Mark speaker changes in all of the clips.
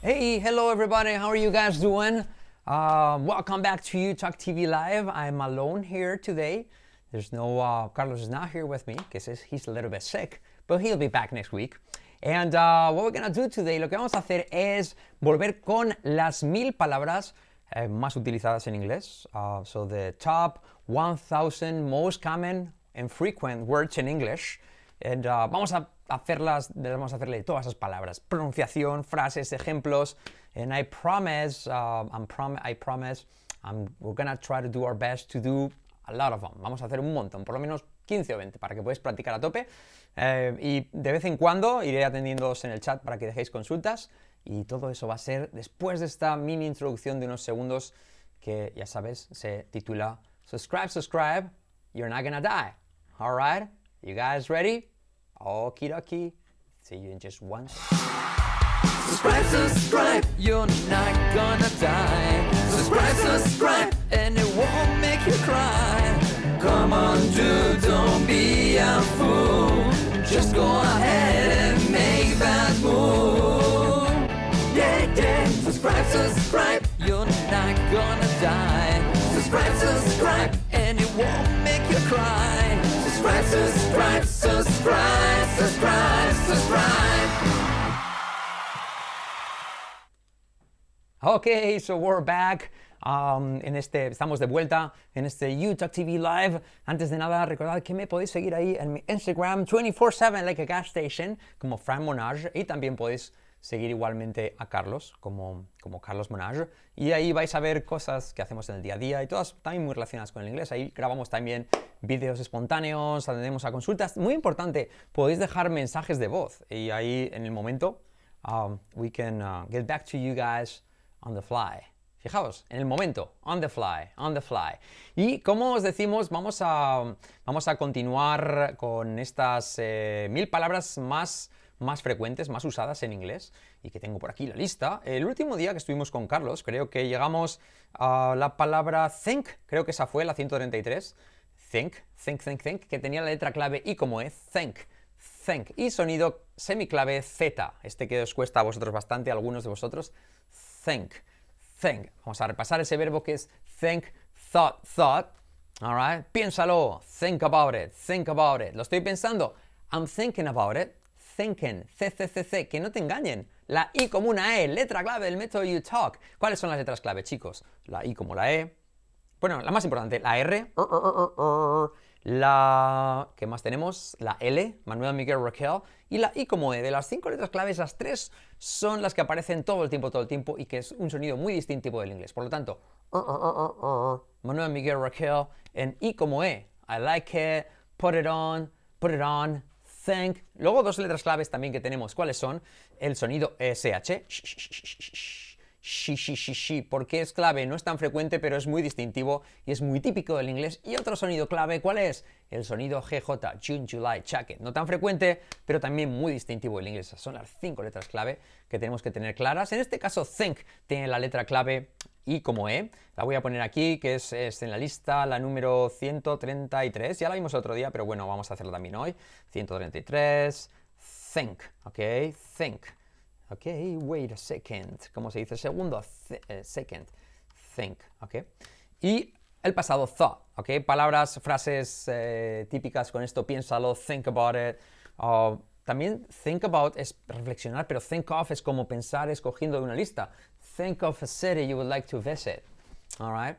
Speaker 1: Hey, hello everybody. How are you guys doing? Um, welcome back to You Talk TV Live. I'm alone here today. There's no uh, Carlos is not here with me because he's a little bit sick, but he'll be back next week. And uh, what we're gonna do today, lo que vamos a hacer es volver con las mil palabras eh, más utilizadas en inglés. Uh, so the top 1,000 most common and frequent words in English. And uh, vamos a hacerlas, debemos hacerle todas esas palabras, pronunciación, frases, ejemplos. And I promise, uh, I promise, um, we're gonna try to do our best to do a lot of them. Vamos a hacer un montón, por lo menos 15 o 20, para que podáis practicar a tope. Eh, y de vez en cuando iré atendiéndoos en el chat para que dejéis consultas. Y todo eso va a ser después de esta mini introducción de unos segundos que ya sabes se titula Subscribe, subscribe, you're not gonna die. All right, you guys ready? Okie dokie. See you in just one. Subscribe, subscribe, you're not gonna die. Subscribe, subscribe, and it won't make you cry. Come on, dude, don't be a fool. Just go ahead and make that move. Yeah, yeah, subscribe, subscribe, you're not gonna die. Subscribe, subscribe subscribe, subscribe, subscribe, subscribe. Okay, so we're back. Um, en este, estamos de vuelta en este YouTube TV Live. Antes de nada, recordad que me podéis seguir ahí en mi Instagram 24-7 Like a Gas Station como Fran Monage y también podéis seguir igualmente a Carlos, como, como Carlos Monage, y ahí vais a ver cosas que hacemos en el día a día y todas también muy relacionadas con el inglés. Ahí grabamos también vídeos espontáneos, atendemos a consultas. Muy importante, podéis dejar mensajes de voz y ahí en el momento um, we can uh, get back to you guys on the fly. Fijaos, en el momento, on the fly, on the fly. Y como os decimos, vamos a, vamos a continuar con estas eh, mil palabras más más frecuentes, más usadas en inglés, y que tengo por aquí la lista. El último día que estuvimos con Carlos, creo que llegamos a la palabra think, creo que esa fue la 133. Think, think, think, think, que tenía la letra clave I como es think, think, y sonido semiclave Z, este que os cuesta a vosotros bastante, a algunos de vosotros, think, think. Vamos a repasar ese verbo que es think, thought, thought, piénsalo, think about it, think about it, lo estoy pensando, I'm thinking about it, CCCC, que no te engañen. La I como una E, letra clave del método You Talk. ¿Cuáles son las letras clave, chicos? La I como la E. Bueno, la más importante, la R. La... ¿Qué más tenemos? La L, Manuel Miguel Raquel. Y la I como E. De las cinco letras claves, las tres son las que aparecen todo el tiempo, todo el tiempo, y que es un sonido muy distintivo del inglés. Por lo tanto, Manuel Miguel Raquel en I como E. I like it, put it on, put it on, Luego dos letras claves también que tenemos, ¿cuáles son? El sonido SH. porque es clave, no es tan frecuente, pero es muy distintivo y es muy típico del inglés. Y otro sonido clave, ¿cuál es? El sonido GJ, June, July, No tan frecuente, pero también muy distintivo del inglés. Son las cinco letras clave que tenemos que tener claras. En este caso, think tiene la letra clave y como E. La voy a poner aquí, que es, este, en la lista la número 133. Ya la vimos otro día, pero bueno, vamos a hacerla también hoy. 133, think, ¿ok? Think. Ok, wait a second. ¿Cómo se dice segundo? Eh, second. Think, ¿ok? Y el pasado thought, ¿ok? Palabras, frases eh, típicas con esto, piénsalo, think about it. Oh, también think about es reflexionar, pero think of es como pensar escogiendo de una lista. Think of a city you would like to visit. All right.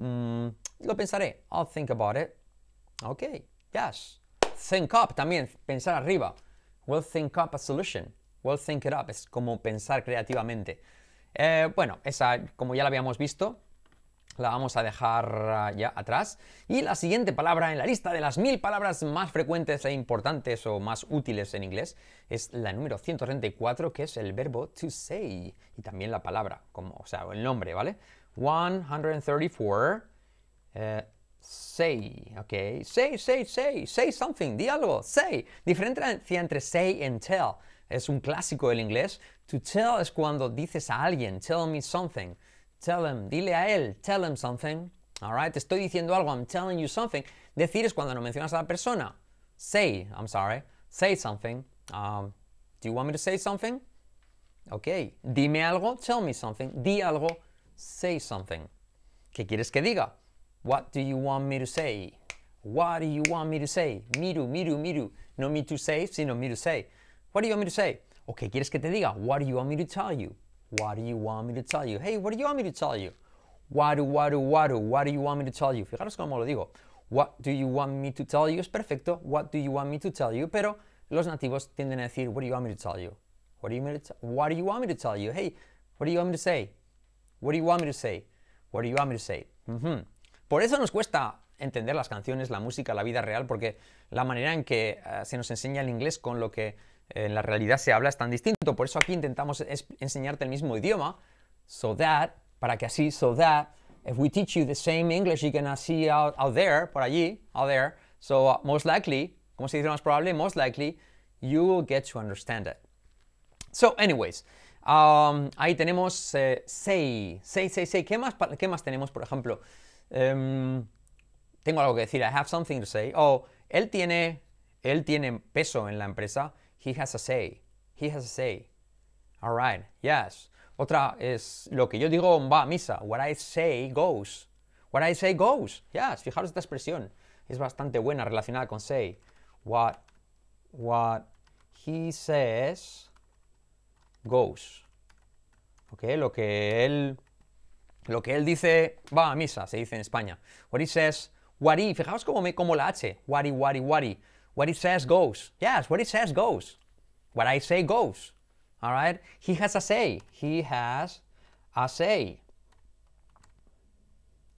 Speaker 1: Mm, lo pensaré. I'll think about it. Okay. Yes. Think up también. Pensar arriba. We'll think up a solution. We'll think it up. Es como pensar creativamente. Eh, bueno, esa, como ya la habíamos visto, la vamos a dejar ah, ya atrás. Y la siguiente palabra en la lista de las mil palabras más frecuentes e importantes o más útiles en inglés es la número 134, que es el verbo to say y también la palabra, como, o sea, el nombre, ¿vale? 134, eh, say, ¿ok? Say, say, say, say something, di algo, say. Diferencia entre say and tell. Es un clásico del inglés. To tell es cuando dices a alguien, tell me something. Tell him, dile a él, tell him something. Alright, te estoy diciendo algo, I'm telling you something. Decir es cuando no mencionas a la persona. Say, I'm sorry, say something. Um, do you want me to say something? Ok, dime algo, tell me something. Di algo, say something. ¿Qué quieres que diga? What do you want me to say? What do you want me to say? Miru, miru, miru. No me to say, sino me to say. What do you want me to say? ¿O qué quieres que te diga? What do you want me to tell you? What do you want me to tell you? Hey, what do you want me to tell you? What do, what do, what do, what do you want me to tell you? Fijaros cómo lo digo. What do you want me to tell you? Es perfecto. What do you want me to tell you? Pero los nativos tienden a decir, what do you want me to tell you? What do you, want me to what do you want me to tell you? Hey, what do you want me to say? What do you want me to say? What do you want me to say? Por eso nos cuesta entender las canciones, la música, la vida real, porque la manera en que se nos enseña el inglés con lo que en la realidad se habla es tan distinto. Por eso aquí intentamos enseñarte el mismo idioma, so that, para que así, so that, if we teach you the same English you can uh, see out, there, por allí, out there, so uh, most likely, como se dice probable, most likely, you will get to understand it. So, anyways, um, ahí tenemos say, say, say, say. ¿Qué más, ¿Qué más tenemos, por ejemplo? Em, tengo algo que decir, I have something to say. oh, él tiene, él tiene peso en la empresa. He has a say. He has a say. All right. Yes. Otra es lo que yo digo va a misa. What I say goes. What I say goes. Yes. Fijaros esta expresión. Es bastante buena relacionada con say. What, what he says goes. ¿Ok? Lo que él, lo que él dice va a misa, se dice en España. What he says, he, Fijaos cómo, me, cómo la H. he, what he. What it says goes. Yes, what it says goes. What I say goes. All right? He has a say. He has a say.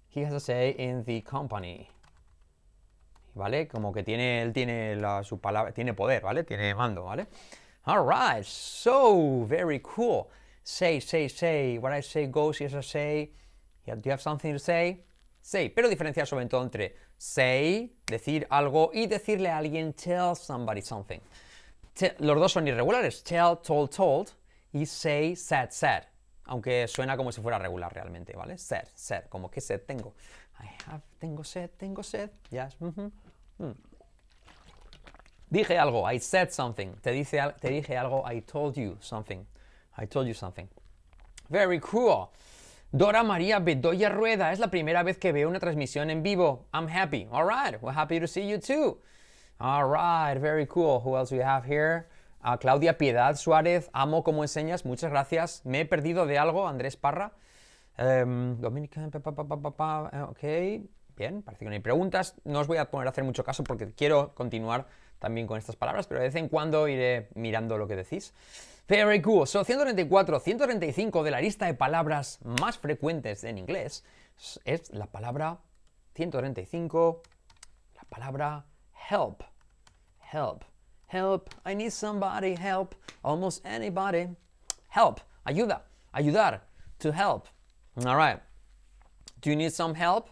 Speaker 1: He has a say in the company. ¿Vale? Como que tiene, él tiene la, su palabra, tiene poder, ¿vale? Tiene mando, ¿vale? All right, so very cool. Say, say, say. What I say goes, he has a say. Do you have something to say? say, pero diferencia sobre todo entre say, decir algo, y decirle a alguien tell somebody something. los dos son irregulares, tell, told, told, y say, said, said. aunque suena como si fuera regular realmente, ¿vale? Said, said, como que sed tengo. I have, tengo sed, tengo sed, yes, mm-hmm, mm. Dije algo, I said something. Te, te dije algo, I told you something. I told you something. Very cool. Dora María Bedoya Rueda, es la primera vez que veo una transmisión en vivo. I'm happy. All right, we're happy to see you too. All right, very cool. Who else we have here? Ah, Claudia Piedad Suárez, amo como enseñas, muchas gracias. Me he perdido de algo, Andrés Parra. Em, Dominica, eh, ok, bien, parece que no hay preguntas. No os voy a poner a hacer mucho caso porque quiero continuar también con estas palabras, pero de vez en cuando iré mirando lo que decís cool. So 134, 135 de la lista de palabras más frecuentes en inglés. Es la palabra 135, la palabra help. Help. Help. I need somebody. Help. Almost anybody. Help. Ayuda. Ayudar. To help. All right. Do you need some help?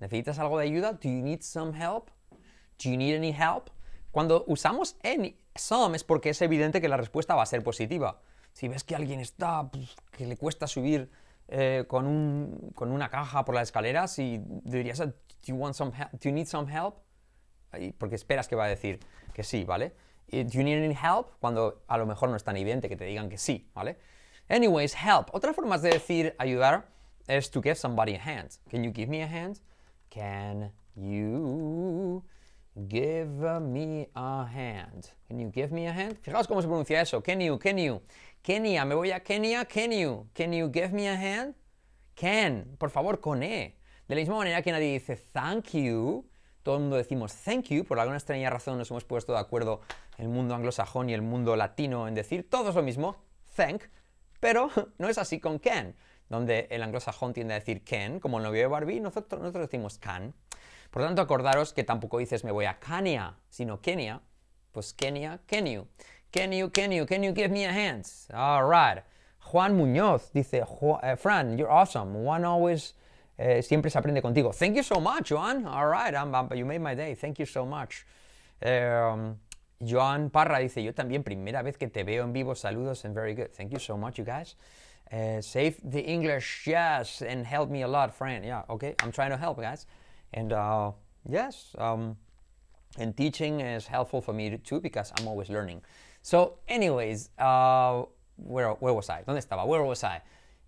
Speaker 1: ¿Necesitas algo de ayuda? Do you need some help? Do you need any help? Cuando usamos any, some es porque es evidente que la respuesta va a ser positiva. Si ves que alguien está, pues, que le cuesta subir eh, con, un, con, una caja por las escaleras y dirías, oh, do you, want some do you need some help? Porque esperas que va a decir que sí, ¿vale? Do you need any help? Cuando a lo mejor no es tan evidente que te digan que sí, ¿vale? Anyways, help. Otra formas de decir ayudar es to give somebody a hand. Can you give me a hand? Can you Give me a hand. Can you give me a hand? Fijaos cómo se pronuncia eso. Can you, can you. Kenia, me voy a Kenia, can you. Can you give me a hand? Can, por favor, con E. De la misma manera que nadie dice thank you, todo el mundo decimos thank you, por alguna extraña razón nos hemos puesto de acuerdo el mundo anglosajón y el mundo latino en decir todo lo mismo, thank, pero no es así con can, donde el anglosajón tiende a decir can, como el novio de Barbie, nosotros, nosotros decimos can. Por lo tanto, acordaros que tampoco dices me voy a Kenia, sino Kenia. Pues Kenia, can you? Can you, can you, can you give me a hand? All right. Juan Muñoz dice, eh, Fran, you're awesome. One always, eh, siempre se aprende contigo. Thank you so much, Juan. All right, I'm, I'm, you made my day. Thank you so much. Um, Joan Parra dice, yo también, primera vez que te veo en vivo. Saludos and very good. Thank you so much, you guys. Eh, save the English, yes, and help me a lot, Fran. Yeah, okay, I'm trying to help, guys. And uh, yes, um, and teaching is helpful for me too because I'm always learning. So, anyways, uh, where, where was I? ¿Dónde estaba? Where was I?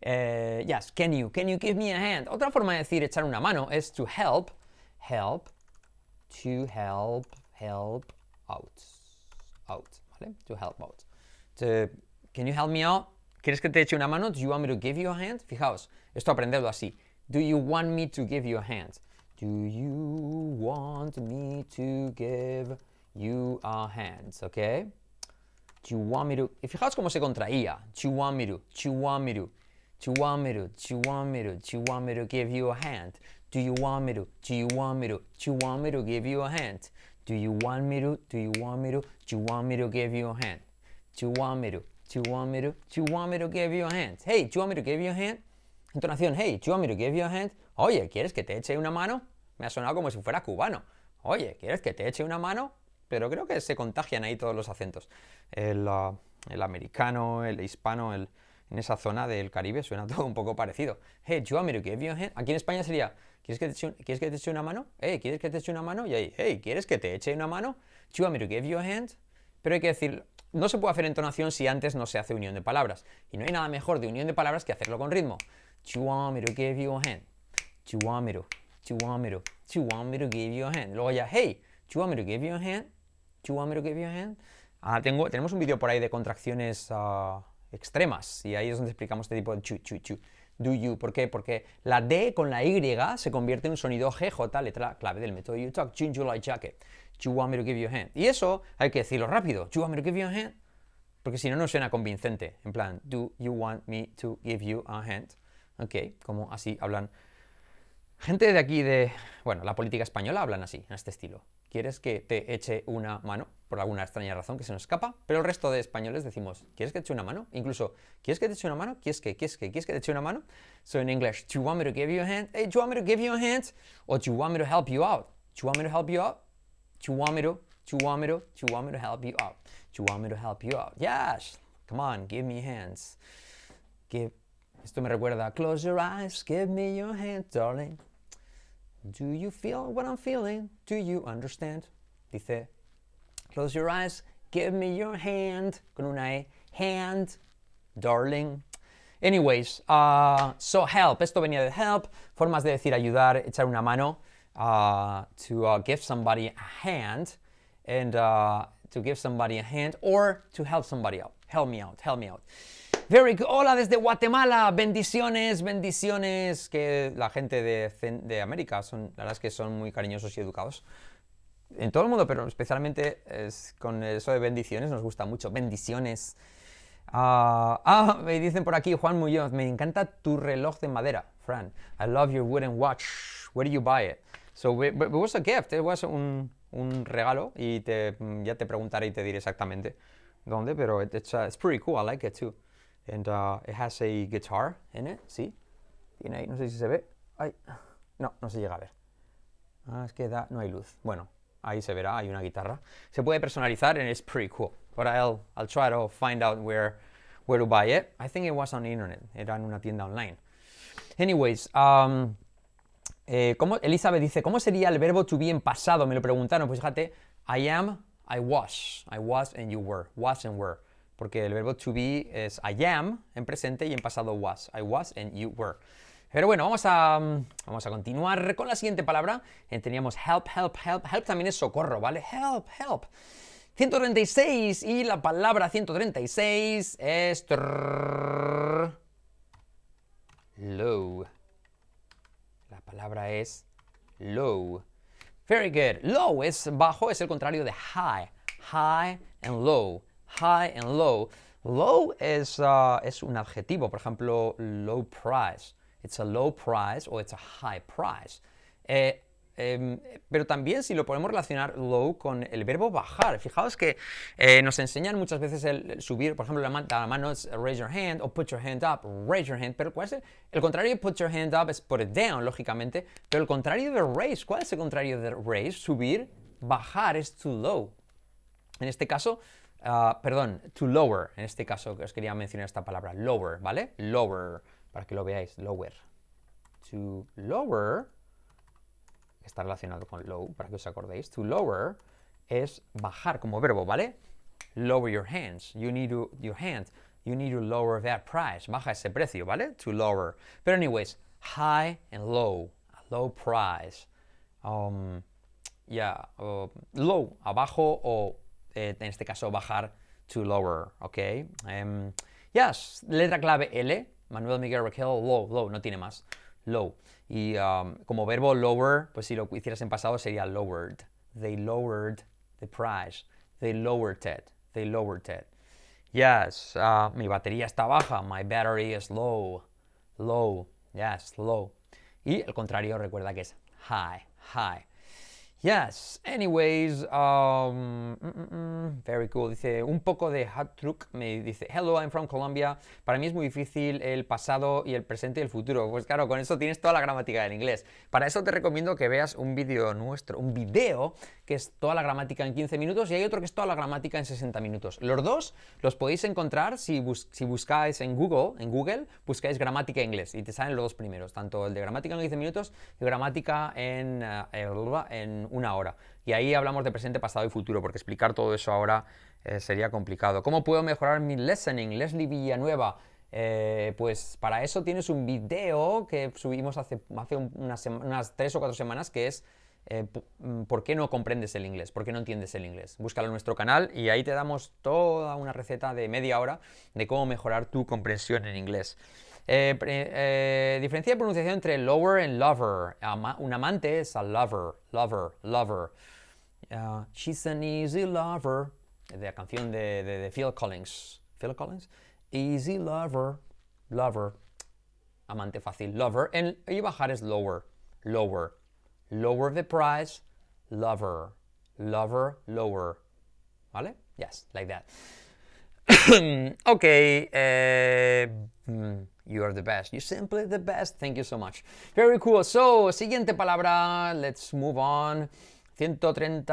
Speaker 1: Uh, yes, can you? Can you give me a hand? Otra forma de decir echar una mano es to help, help, to help, help out, out, ¿vale? To help out. To, can you help me out? ¿Quieres que te eche una mano? Do you want me to give you a hand? Fijaos, esto aprenderlo así. Do you want me to give you a hand? Do you want me to give you a hand? Okay? Do you want me to? Y fijaos cómo se contraía. Do Do Do Do you you you you want want want want me me me me to? to? to? to? Do you want me to give you a hand. Do you want me to? Do you want me to? Do you want me to give you a hand? Do you want me to? Do you want me to? Do you want me to give you a hand? Do you want me to? Do you want me to? Do you want me to give you a hand? Hey, do you want me to give you a hand? Entonación, hey, do you want me to give you a hand? Oye, ¿quieres que te eche una mano? Me ha sonado como si fuera cubano. Oye, ¿quieres que te eche una mano? Pero creo que se contagian ahí todos los acentos. El, ah, americano, el hispano, en esa zona del Caribe suena todo un poco parecido. Hey, you want me to give you Aquí en España sería, ¿quieres que te eche, una mano? Hey, ¿quieres que te eche una mano? Y ahí, hey, ¿quieres que te eche una mano? me eh? Pero hay que decir, no se puede hacer entonación si antes no se hace unión de palabras. Y no hay nada mejor de unión de palabras que hacerlo con ritmo. you me give Do you want me to? Do you want me to? Do you want me to give you a hand? Luego ya, hey, do you want me to give you a hand? Do you want me to give you a hand? Ah, tengo, tenemos un vídeo por ahí de contracciones ah, extremas y ahí es donde explicamos este tipo de chu, chu, chu. Do you, ¿por qué? Porque la D con la Y se convierte en un sonido GJ, letra clave del método you talk, your life, jacket. Do you want me to give you a hand? Y eso hay que decirlo rápido. Do you want me to give you a hand? Porque si no, no suena convincente. En plan, do you want me to give you a hand? Ok, como así hablan Gente de aquí de, bueno, la política española hablan así, en este estilo. ¿Quieres que te eche una mano? Por alguna extraña razón que se nos escapa, pero el resto de españoles decimos, ¿quieres que te eche una mano? Incluso, ¿quieres que te eche una mano? ¿Quieres que, quieres que, quieres que te eche una mano? So in English, do you want me to give you a hand? Hey, do you want me to give you a hand? Or do you want me to help you out? Do you want me to help you out? Do you want me to? Do you want me to? Do you want me to help you out? Do you want me to help you out? Yes! Come on, give me hands. Give. Esto me recuerda, close your eyes, give me your hand, darling. Do you feel what I'm feeling? Do you understand? Dice, close your eyes, give me your hand, con una e, hand, darling. Anyways, uh, so help, esto venía de help, formas de decir ayudar, echar una mano, uh, to uh, give somebody a hand, and uh, to give somebody a hand, or to help somebody out, help me out, help me out. Very Hola desde Guatemala. Bendiciones, bendiciones. Que la gente de, América, son, la verdad es que son muy cariñosos y educados. En todo el mundo, pero especialmente con eso de bendiciones nos gusta mucho. Bendiciones. Ah, ah, me dicen por aquí, Juan Muñoz, me encanta tu reloj de madera, Fran. I love your wooden watch. Where do you buy it? So it was a gift, it was un, regalo y ya te preguntaré y te diré exactamente dónde, pero uh, it's, pretty cool, I like it too. And uh, it has a guitar in it, ¿sí? Tiene ahí, no sé si se ve. no, no se llega a ver. Ah, es que da, no hay luz. Bueno, ahí se verá, hay una guitarra. Se puede personalizar and it's pretty cool. But I'll, try to find out where, to buy it. I think it was on the internet. Era en una tienda online. Anyways, um, eh, Elizabeth dice, ¿cómo sería el verbo to be en pasado? Me lo preguntaron, pues fíjate, I am, I was, I was and you were, was and were porque el verbo to be es I am en presente y en pasado was. I was and you were. Pero bueno, vamos a, mm, vamos a continuar con la siguiente palabra. Eh, teníamos help, help, help. Help también es socorro, ¿vale? Help, help. 136 y la palabra 136 es low. La palabra es low. Very good. Low es bajo, es el contrario de high. High and low high and low. Low uh, es, un adjetivo, por ejemplo, low price. It's a low price o it's a high price. Eh, em, pero también si lo podemos relacionar low con el verbo bajar. Fijaos que eh, nos enseñan muchas veces el, subir, por ejemplo, la, mano es raise your hand o put your hand up, raise your hand. Pero ¿cuál es el, contrario de put your hand up? Es put it down, lógicamente. Pero el contrario de raise, ¿cuál es el contrario de raise? Subir, bajar es too low. En este caso, Ah, perdón, to lower, en este caso os quería mencionar esta palabra, lower, ¿vale? Lower, para que lo veáis, lower. To lower, está relacionado con low, para que os acordéis, to lower es bajar como verbo, ¿vale? Lower your hands, you need to, your hand, you need to lower that price, baja ese precio, ¿vale? To lower. Pero anyways, high and low, low price. Um, yeah, um, low, abajo o eh, en este caso bajar to lower, ¿ok? Em, yes, letra clave L, Manuel Miguel Raquel, low, low, no tiene más, low. Y um, como verbo lower, pues si lo hicieras en pasado sería lowered. They lowered the price. They lowered it. They lowered it. Yes, uh, mi batería está baja. My battery is low. Low. Yes, low. Y el contrario recuerda que es high, high. Yes, anyways, um, mm, mm, mm, very cool. Dice un poco de hat truck. Me dice, hello, I'm from Colombia. Para mí es muy difícil el pasado y el presente y el futuro. Pues claro, con eso tienes toda la gramática del inglés. Para eso te recomiendo que veas un vídeo nuestro, un video que es toda la gramática en 15 minutos y hay otro que es toda la gramática en 60 minutos. Los dos los podéis encontrar si, si buscáis en Google, en Google, buscáis gramática en inglés y te salen los dos primeros, tanto el de gramática en 15 minutos y gramática en, eh, en una hora. Y ahí hablamos de presente, pasado y futuro, porque explicar todo eso ahora eh, sería complicado. ¿Cómo puedo mejorar mi listening? Leslie Villanueva. Eh, pues para eso tienes un video que subimos hace, unas, unas tres o cuatro semanas que es eh, mm, ¿por qué no comprendes el inglés? ¿Por qué no entiendes el inglés? Búscalo en nuestro canal y ahí te damos toda una receta de media hora de cómo mejorar tu comprensión en inglés. Eh, eh, diferencia de pronunciación entre lower and lover. un amante es a lover, lover, lover. Ah, she's an easy lover. De la canción de, de, Phil Collins. Phil Collins. Easy lover, lover. Amante fácil, lover. y bajar es lower, lower. Lower the price, lover, lover, lower. ¿Vale? Yes, like that. ok. Eh, mm. You are the best. You're simply the best. Thank you so much. Very cool. So, siguiente palabra. Let's move on. 137,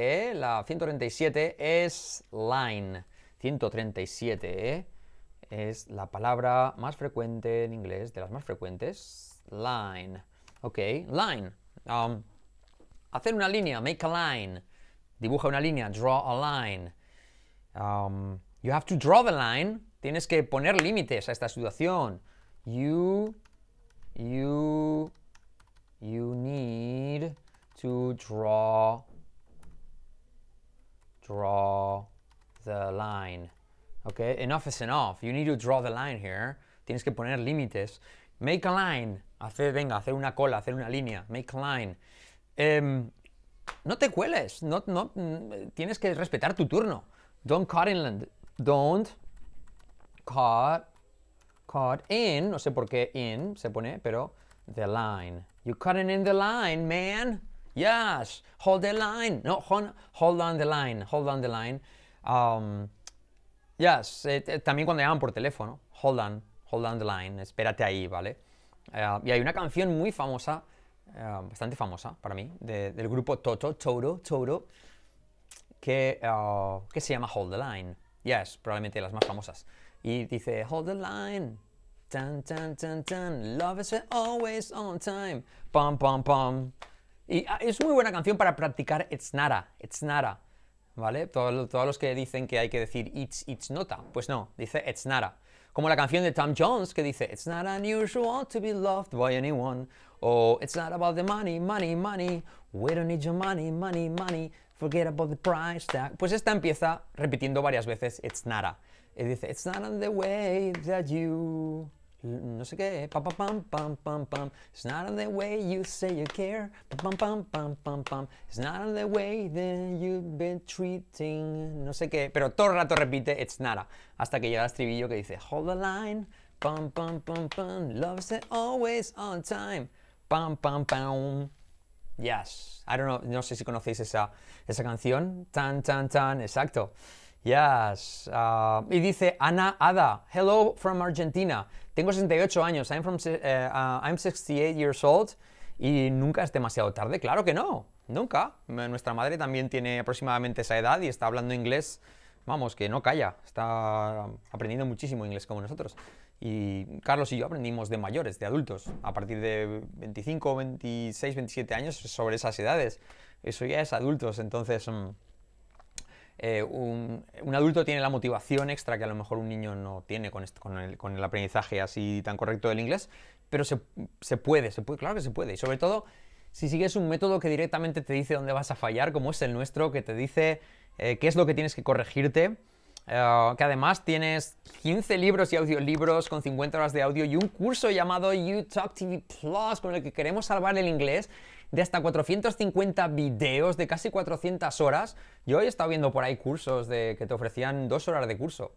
Speaker 1: ¿eh? la 137 es line. 137 ¿eh? es la palabra más frecuente en inglés, de las más frecuentes. Line. Ok, line. Um, hacer una línea, make a line. Dibuja una línea, draw a line. Um, you have to draw the line Tienes que poner límites a esta situación. You, you, you need to draw, draw the line. Okay, enough is enough. You need to draw the line here. Tienes que poner límites. Make a line. Hacer, venga, hacer una cola, hacer una línea. Make a line. Em, no te cueles. No, mm, tienes que respetar tu turno. Don't cut inland. Don't caught, caught in, no sé por qué in se pone, pero the line. You caught in the line, man. Yes, hold the line. No, hold, hold on the line, hold on the line. Um, yes, eh, eh, también cuando llaman por teléfono, hold on, hold on the line, espérate ahí, ¿vale? Eh, y hay una canción muy famosa, bastante famosa para mí, del grupo Toto, Toto, Toto, que, que se llama Hold the Line. Yes, probablemente de las más famosas. Y dice, hold the line. Tan, tan, tan, tan. Love is always on time. Pam, pam, pam. Y ah, es muy buena canción para practicar It's Nara. It's Nara. ¿Vale? todos los que dicen que hay que decir It's, It's Nota. Pues no, dice It's Nara. Como la canción de Tom Jones que dice It's not unusual to be loved by anyone. O It's not about the money, money, money. We don't need your money, money, money. Forget about the price tag. Pues esta empieza repitiendo varias veces It's Nara. Y dice, It's not on the way that you. No sé qué. Pam, pam, pam, pam, pam, It's not on the way you say you care. Pam, pam, It's not on the way that you've been treating. No sé qué. Pero todo el rato repite, It's nada. Hasta que llega el estribillo que dice, Hold the line. Pam, pam, pam, pam. Love's always on time. Pam, pam, pam. Yes. I don't know. No sé si conocéis esa, esa canción. Tan, tan, tan. Exacto. Yes. Uh, y dice Ana Ada, hello from Argentina. Tengo 68 años, I'm, from, 68 eh, uh, years old. Y nunca es demasiado tarde, claro que no, nunca. Nuestra madre también tiene aproximadamente esa edad y está hablando inglés, vamos, que no calla, está aprendiendo muchísimo inglés como nosotros. Y Carlos y yo aprendimos de mayores, de adultos, a partir de 25, 26, 27 años, sobre esas edades. Eso ya es adultos, entonces... Mm, eh, un, adulto tiene la motivación extra que a lo mejor un niño no tiene con, el, aprendizaje así tan correcto del inglés, pero se, puede, se puede, claro que se puede. Y sobre todo, si sigues un método que directamente te dice dónde vas a fallar, como es el nuestro, que te dice eh, qué es lo que tienes que corregirte, eh, que además tienes 15 libros y audiolibros con 50 horas de audio y un curso llamado You Talk TV Plus con el que queremos salvar el inglés de hasta 450 videos de casi 400 horas. Yo he estado viendo por ahí cursos de que te ofrecían dos horas de curso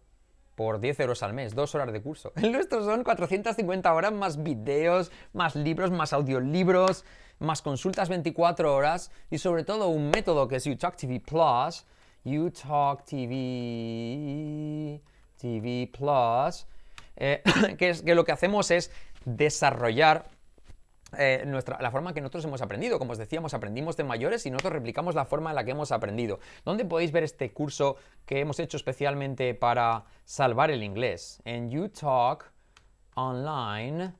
Speaker 1: por 10 euros al mes, dos horas de curso. El nuestro son 450 horas más videos, más libros, más audiolibros, más consultas 24 horas y sobre todo un método que es UTalk TV Plus. UTalk TV, TV Plus, eh, que, es, que lo que hacemos es desarrollar eh, nuestra, la forma que nosotros hemos aprendido. Como os decíamos, aprendimos de mayores y nosotros replicamos la forma en la que hemos aprendido. ¿Dónde podéis ver este curso que hemos hecho especialmente para salvar el inglés? En youtalkonline.com.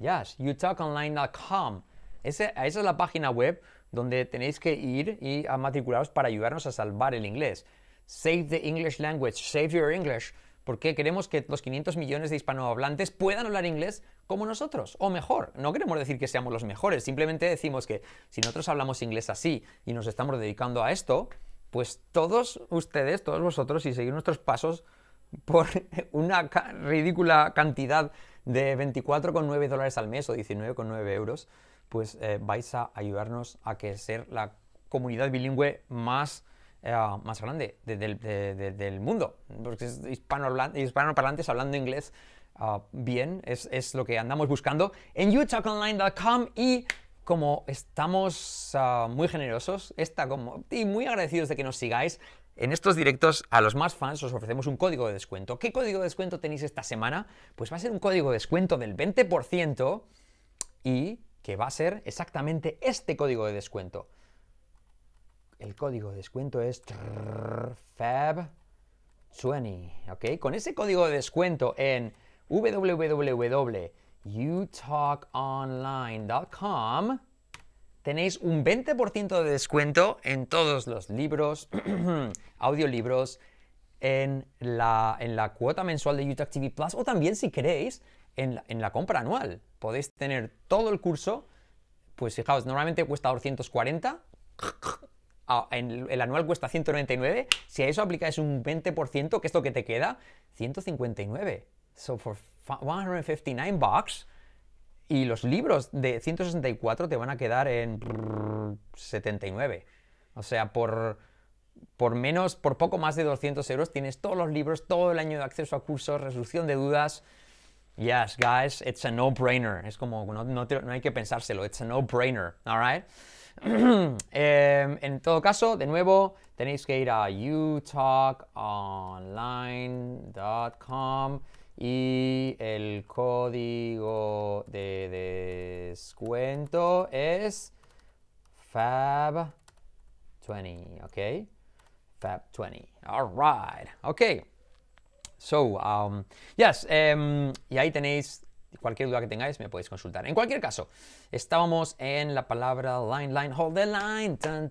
Speaker 1: Yes, youtalkonline.com. Esa, esa es la página web donde tenéis que ir y matricularos para ayudarnos a salvar el inglés. Save the English language, save your English porque queremos que los 500 millones de hispanohablantes puedan hablar inglés como nosotros, o mejor. No queremos decir que seamos los mejores, simplemente decimos que si nosotros hablamos inglés así y nos estamos dedicando a esto, pues todos ustedes, todos vosotros, si seguir nuestros pasos por una ridícula cantidad de 24,9 dólares al mes o 19,9 euros, pues eh, vais a ayudarnos a que ser la comunidad bilingüe más más grande del mundo, porque es hispanoparlantes hablando inglés ah, bien, es, lo que andamos buscando en youtalkonline.com y como estamos ah, muy generosos como, y muy agradecidos de que nos sigáis, en estos directos a los más fans os ofrecemos un código de descuento. ¿Qué código de descuento tenéis esta semana? Pues va a ser un código de descuento del 20% y que va a ser exactamente este código de descuento el código de descuento es FAB20, ¿ok? Con ese código de descuento en www.utalkonline.com tenéis un 20% de descuento en todos los libros, audiolibros, en la, en la cuota mensual de Utah TV Plus o también si queréis en la, en la, compra anual. Podéis tener todo el curso, pues fijaos, normalmente cuesta 240 el anual cuesta 199, si a eso aplicáis un 20%, que es lo que te queda, 159. So for 159 bucks, y los libros de 164 te van a quedar en 79. O sea, por, menos, por poco más de 200 euros tienes todos los libros, todo el año de acceso a cursos, resolución de dudas. Yes, guys, it's a no-brainer. Es como, no, no hay que pensárselo, it's a no-brainer, alright? Em, en todo caso, de nuevo, tenéis que ir a utalkonline.com y el código de descuento es Fab20, ¿ok? Fab20. All right, ok. So, um, yes, em, y ahí tenéis Cualquier duda que tengáis me podéis consultar. En cualquier caso, estábamos en la palabra line, line, hold the line. Tan,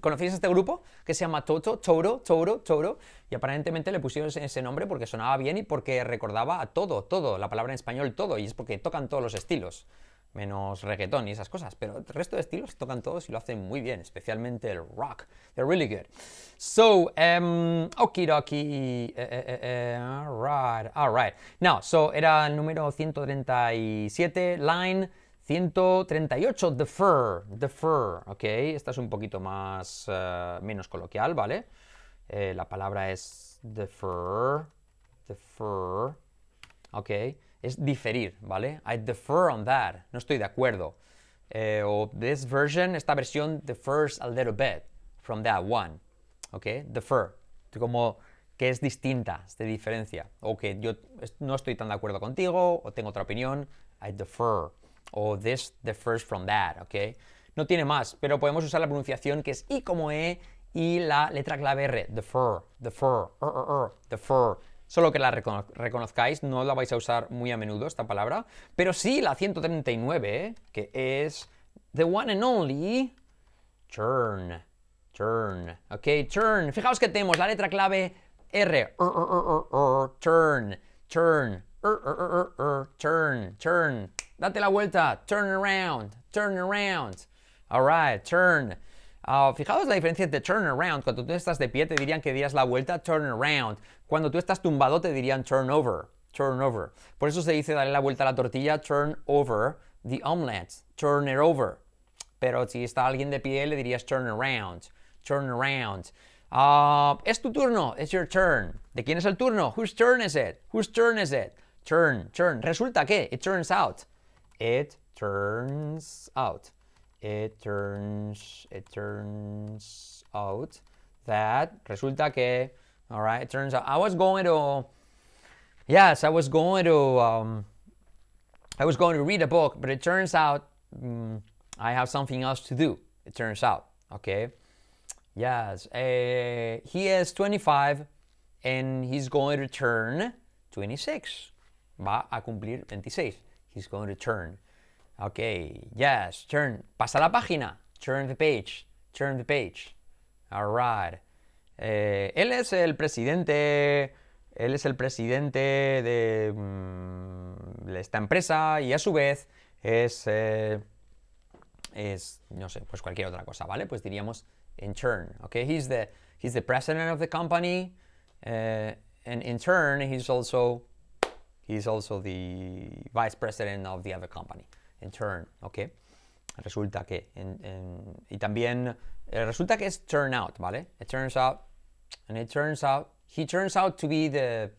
Speaker 1: ¿Conocéis este grupo? Que se llama Toto, Toro, Toro, Toro. Y aparentemente le pusieron ese nombre porque sonaba bien y porque recordaba a todo, todo. La palabra en español todo. Y es porque tocan todos los estilos menos reggaetón y esas cosas, pero el resto de estilos tocan todos y lo hacen muy bien, especialmente el rock. They're really good. So, um, em, okie dokie. Eh, eh, eh, alright, alright. Now, so era el número 137, line 138, the fur, the fur, ok. Esta es un poquito más, menos coloquial, ¿vale? la palabra es the fur, the fur, ok es diferir, ¿vale? I defer on that, no estoy de acuerdo. Eh, o this version, esta versión defers a little bit from that one, ¿ok? Defer, como que es distinta, de diferencia, o que yo no estoy tan de acuerdo contigo, o tengo otra opinión, I defer, o this defers from that, ¿ok? No tiene más, pero podemos usar la pronunciación que es I como E y la letra clave R, defer, defer, er, er, er, defer, solo que la reconozcáis, no la vais a usar muy a menudo esta palabra, pero sí la 139, ¿eh? que es the one and only turn, turn, Ok, turn, Fijaos que tenemos la letra clave R. turn, Turn. turn turn Date la vuelta. Turn around. Turn around. alright, turn. Ah, fijaos la diferencia de turn around. Cuando tú estás de pie, te dirían que dirías la vuelta turn around. Cuando tú estás tumbado te dirían turn over, turn over. Por eso se dice darle la vuelta a la tortilla, turn over the omelette, turn it over. Pero si está alguien de pie le dirías turn around, turn around. Ah, es tu turno, it's your turn. ¿De quién es el turno? Whose turn is it? Whose turn is it? Turn, turn. Resulta que it turns out. It turns out. It turns, it turns out that resulta que All right. It turns out I was going to, yes, I was going to, um, I was going to read a book, but it turns out um, I have something else to do. It turns out. Okay. Yes. Uh, he is 25 and he's going to turn 26. Va a cumplir 26. He's going to turn. Okay. Yes. Turn. Pasa la página. Turn the page. Turn the page. All right. Eh, él es el presidente. Él es el presidente de, mm, esta empresa y a su vez eh, es. no sé, pues cualquier otra cosa, ¿vale? Pues diríamos in turn, okay? He's the, he's the president of the company, eh, and in turn, he's also, he's also the vice president of the other company, in turn, Resulta que, y también, resulta que es turn out, ¿vale? It turns out And it turns out, he turns out to be the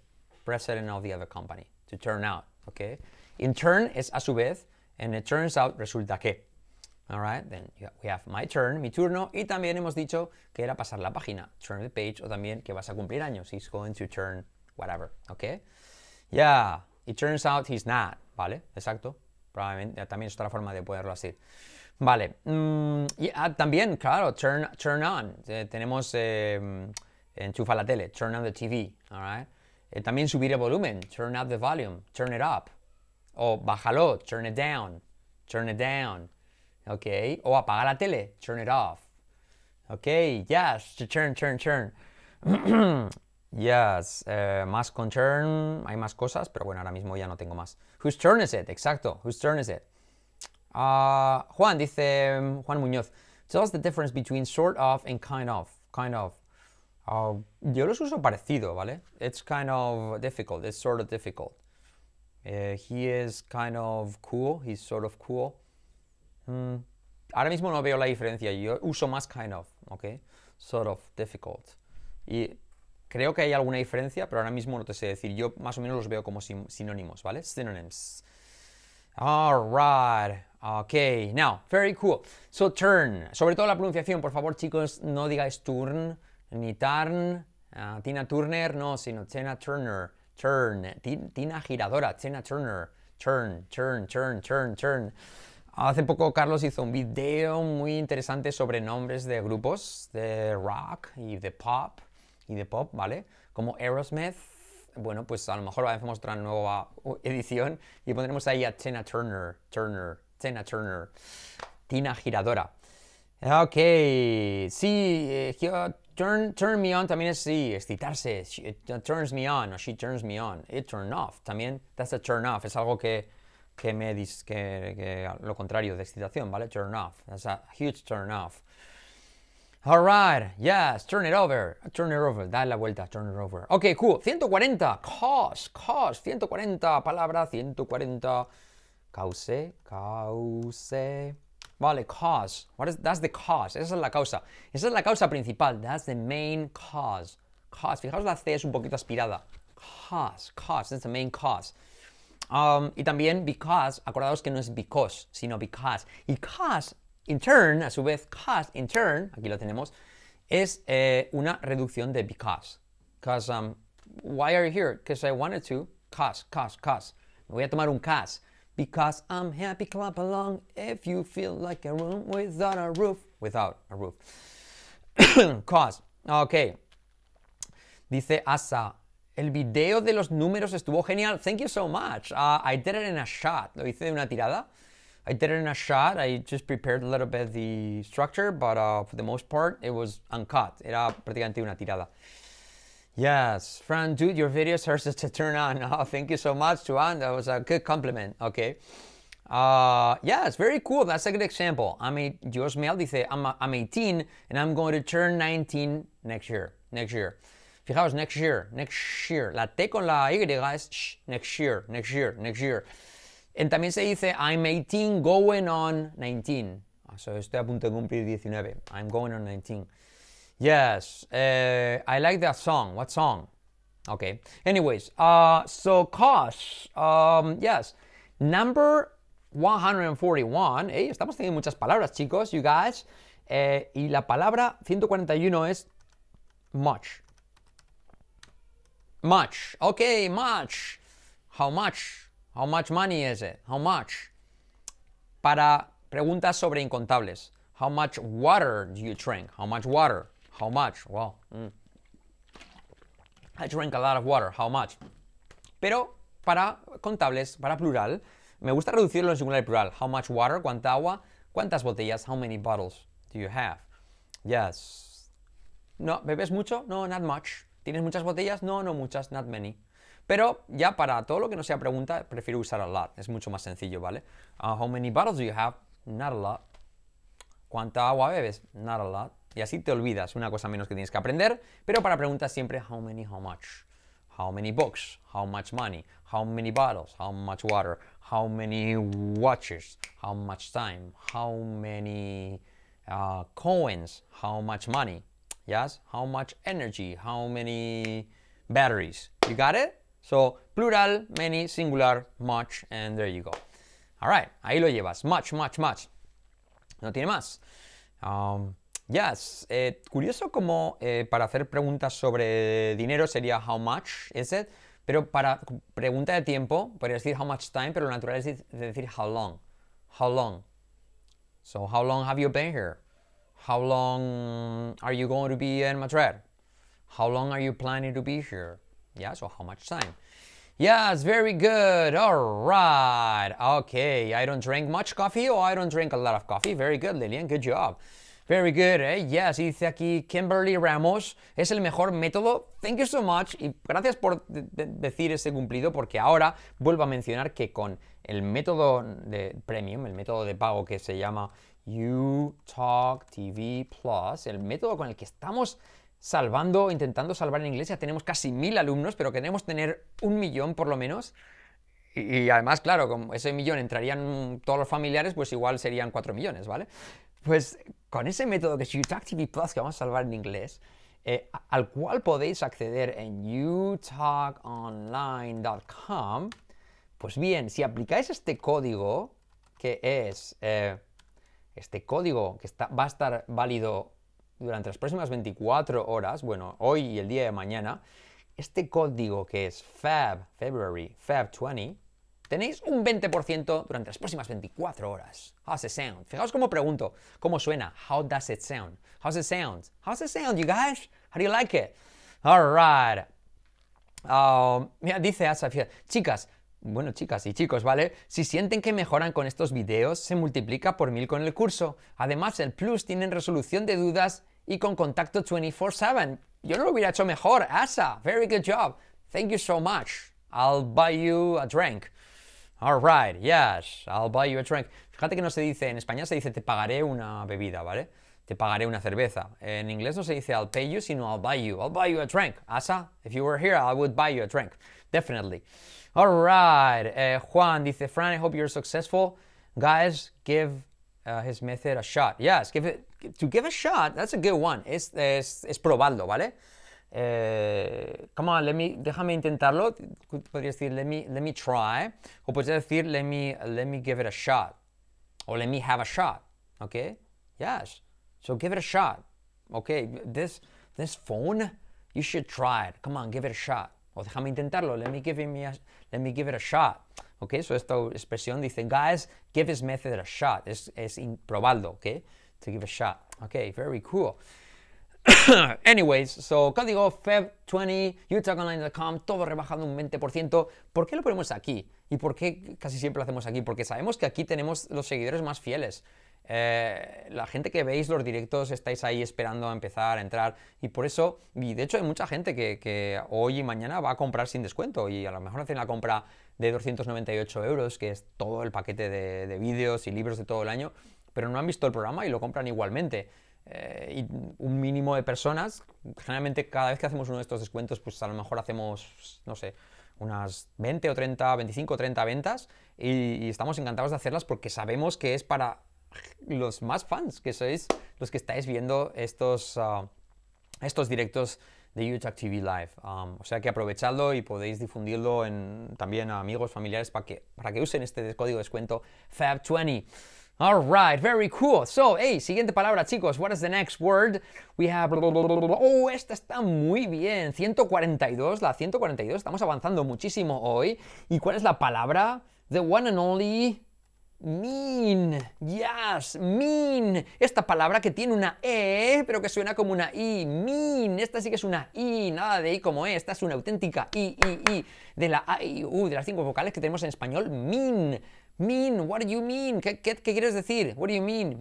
Speaker 1: president of the other company, to turn out, okay? In turn es a su vez, and it turns out resulta que. All right, then we have my turn, mi turno, y también hemos dicho que era pasar la página, turn the page, o también que vas a cumplir años, he's going to turn whatever, okay? Yeah, it turns out he's not, ¿vale? Exacto, probablemente, también es otra forma de poderlo así. Vale, mm, y ah, también, claro, turn, turn on, eh, tenemos... Em, enchufa la tele, turn on the TV, all eh, también subir el volumen, turn up the volume, turn it up. O bájalo, turn it down, turn it down, ok? O apaga la tele, turn it off. Ok, yes, turn, turn, turn. yes, eh, más con turn, hay más cosas, pero bueno, ahora mismo ya no tengo más. Whose turn is it? Exacto, whose turn is it? Ah, Juan dice, mm, Juan Muñoz, tell us the difference between sort of and kind of, kind of. Ah, yo los uso parecido, ¿vale? It's kind of difficult. It's sort of difficult. Eh, he is kind of cool. He's sort of cool. Hmm, ahora mismo no veo la diferencia. Yo uso más kind of, ¿ok? Sort of difficult. Y creo que hay alguna diferencia, pero ahora mismo no te sé decir. Yo más o menos los veo como sinónimos, ¿vale? Synonyms. All right. Ok, now, very cool. So turn. Sobre todo la pronunciación, por favor, chicos, no digáis turn. Ni Tarn, ah, Tina Turner, no, sino Tina Turner, Turn, Tina Giradora, Tina Turner, Turn, Turn, Turn, Turn, Turn. Hace poco Carlos hizo un video muy interesante sobre nombres de grupos de rock y de pop y de pop, ¿vale? Como Aerosmith, bueno, pues a lo mejor hacemos otra nueva edición y pondremos ahí a Tina Turner, Turner, Tina Turner, Tina Giradora. Ok, sí, eh, turn, turn me on también es sí, excitarse. it turns me on, o she turns me on. It turn off también, that's a turn off. Es algo que, que me dice que, que, lo contrario de excitación, ¿vale? Turn off. That's a huge turn off. All right, yes, turn it over. Turn it over, dale la vuelta, turn it over. Ok, cool. 140, cause, cause, 140, palabra 140. Cause, cause. Vale, cause. What is, that's the cause. Esa es la causa. Esa es la causa principal. That's the main cause. Cause. Fijaos, la C es un poquito aspirada. Cause. Cause. That's the main cause. Um, y también because, acordaos que no es because, sino because. Y cause, in turn, a su vez, cause, in turn, aquí lo tenemos, es eh, una reducción de because. cause, um, why are you here? Because I wanted to. Cause, cause, cause. Me voy a tomar un cause. because I'm happy, clap along if you feel like a room without a roof. Without a roof. Cause. Ok. Dice Asa. El video de los números estuvo genial. Thank you so much. Uh, I did it in a shot. Lo hice de una tirada. I did it in a shot. I just prepared a little bit the structure, but uh, for the most part, it was uncut. Era prácticamente una tirada. Yes, Fran, dude, your video starts to turn on. Oh, thank you so much, Juan. That was a good compliment. Okay. Uh, yeah, it's very cool. That's a good example. I mean, Dios Mel dice, I'm, I'm 18 and I'm going to turn 19 next year. Next year. Fijaos, next year, next year. La T con la Y es sh, next year, next year, next year. And también se dice, I'm 18 going on 19. Ah, so estoy a punto de cumplir 19. I'm going on 19. Yes, uh, I like that song. What song? Okay. Anyways, uh, so costs. Um, yes, number 141. Hey, eh, estamos teniendo muchas palabras, chicos, you guys. Eh, y la palabra 141 es much. Much. Okay, much. How much? How much money is it? How much? Para preguntas sobre incontables. How much water do you drink? How much water? How much? Wow. Mm. I drink a lot of water. How much? Pero para contables, para plural, me gusta reducirlo en singular y plural. How much water? ¿Cuánta agua? ¿Cuántas botellas? How many bottles do you have? Yes. No, ¿bebes mucho? No, not much. ¿Tienes muchas botellas? No, no muchas, not many. Pero ya para todo lo que no sea pregunta, prefiero usar a lot. Es mucho más sencillo, ¿vale? Uh, how many bottles do you have? Not a lot. ¿Cuánta agua bebes? Not a lot. Y así te olvidas, una cosa menos que tienes que aprender, pero para preguntas siempre how many, how much. How many books? How much money? How many bottles? How much water? How many watches? How much time? How many uh, coins? How much money? Yes? How much energy? How many batteries? You got it? So, plural, many, singular, much, and there you go. All right, ahí lo llevas. Much, much, much. No tiene más. Um, Yes, eh, curioso como eh, para hacer preguntas sobre dinero sería how much is it, pero para pregunta de tiempo podría decir how much time, pero lo natural es decir how long. How long. So how long have you been here? How long are you going to be in Madrid? How long are you planning to be here? Yeah, so how much time? Yes, very good. All right. Okay, I don't drink much coffee or I don't drink a lot of coffee. Very good, Lillian. Good job. Very good, eh? Yes, así dice aquí Kimberly Ramos, es el mejor método. Thank you so much. Y gracias por decir ese cumplido, porque ahora vuelvo a mencionar que con el método de premium, el método de pago que se llama UTalk TV Plus, el método con el que estamos salvando, intentando salvar en inglés, ya tenemos casi mil alumnos, pero queremos tener un millón por lo menos. y además, claro, con ese millón entrarían todos los familiares, pues igual serían cuatro millones, ¿vale? Pues con ese método que es Utah Plus, que vamos a salvar en inglés, eh, al cual podéis acceder en utahonline.com, pues bien, si aplicáis este código, que es eh, este código que va a estar válido durante las próximas 24 horas, bueno, hoy y el día de mañana, este código que es Fab, February, Fab 20, Tenéis un 20% durante las próximas 24 horas. How's it sound? Fijaos cómo pregunto, cómo suena. How does it sound? How's it sound? How's it sound, you guys? How do you like it? All right. Um, dice Asafia, chicas, bueno, chicas y chicos, ¿vale? Si sienten que mejoran con estos videos, se multiplica por mil con el curso. Además, el Plus tienen resolución de dudas y con contacto 24/7. Yo no lo hubiera hecho mejor, Asa. Very good job. Thank you so much. I'll buy you a drink. Alright, yes, I'll buy you a drink. Fíjate que no se dice, en español se dice te pagaré una bebida, ¿vale? Te pagaré una cerveza. En inglés no se dice I'll pay you, sino I'll buy you. I'll buy you a drink. Asa, if you were here, I would buy you a drink. Definitely. Alright, eh, Juan dice, Fran, I hope you're successful. Guys, give eh, his method a shot. Yes, give it, to give a shot, that's a good one. Es, es, es probarlo, ¿vale? eh, come on, let me, déjame intentarlo. Podrías decir, let me, let me try. O podrías decir, let me, let me give it a shot. Or let me have a shot. Okay? Yes. So give it a shot. Okay, this, this phone, you should try it. Come on, give it a shot. O déjame intentarlo. Let me give, it a, let me give it a shot. Okay, so esta expresión dice, guys, give his method a shot. Es, es probarlo. okay? To give a shot. Okay, very cool. Anyways, so código FEB20, utahonline.com, todo rebajado un 20%. ¿Por qué lo ponemos aquí? ¿Y por qué casi siempre lo hacemos aquí? Porque sabemos que aquí tenemos los seguidores más fieles. Eh, la gente que veis los directos estáis ahí esperando a empezar, a entrar, y por eso, y de hecho hay mucha gente que, hoy y mañana va a comprar sin descuento, y a lo mejor hacen la compra de 298 euros, que es todo el paquete de, de vídeos y libros de todo el año, pero no han visto el programa y lo compran igualmente. Eh, y un mínimo de personas. Generalmente cada vez que hacemos uno de estos descuentos, pues a lo mejor hacemos, no sé, unas 20 o 30, 25 o 30 ventas y, estamos encantados de hacerlas porque sabemos que es para los más fans, que sois los que estáis viendo estos, ah, estos directos de YouTube TV Live. Um, o sea que aprovechadlo y podéis difundirlo en, también a amigos, familiares para que, para que usen este código de descuento FAB20. All very cool. So, hey, siguiente palabra, chicos. What is the next word? We have... Oh, esta está muy bien. 142, la 142. Estamos avanzando muchísimo hoy. ¿Y cuál es la palabra? The one and only... Mean, yes, mean. Esta palabra que tiene una E, pero que suena como una I. Mean, esta sí que es una I, nada de I como E, esta es una auténtica I, I, I. De la A, I, U, de las cinco vocales que tenemos en español, mean. Mean, what do you mean? ¿Qué, qué, quieres decir? What do you mean?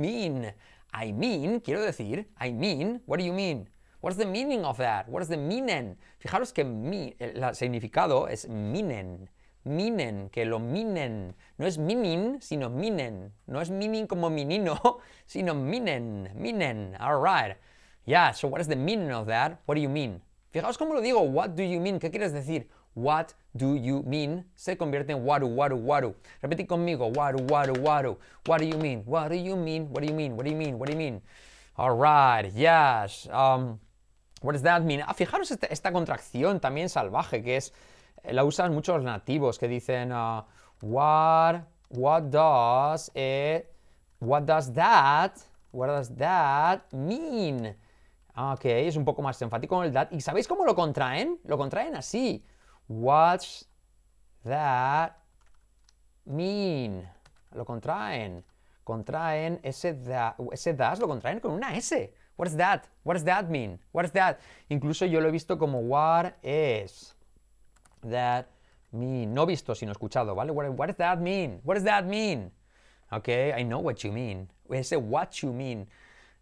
Speaker 1: mean. I mean, quiero decir, I mean, what do you mean? What's the meaning of that? What's the meaning? Fijaros que mi, el, significado es minen. Minen, que lo minen. No es minin, sino minen. No es minin como minino, sino minen. Minen. All right. Yeah, so what is the meaning of that? What do you mean? Fijaos cómo lo digo. What do you mean? ¿Qué quieres decir? What do you mean? Se convierte en waru, what waru. Repetí conmigo. Waru, waru, waru. What do you mean? What do you mean? What do you mean? What do you mean? What do you mean? All right. Yes. Um, what does that mean? Ah, fijaros este, esta, contracción también salvaje que es eh, la usan muchos nativos que dicen uh, what what does it what does that what does that mean? Ah, ok, es un poco más enfático en el that. ¿Y sabéis cómo lo contraen? Lo contraen así. What's that mean? Lo contraen. Contraen ese, ese das, lo contraen con una S. What's that? What does that mean? What is that? Incluso yo lo he visto como what is that mean. No visto, sino escuchado, ¿vale? What, what does that mean? What does that mean? Okay, I know what you mean. Ese what you mean.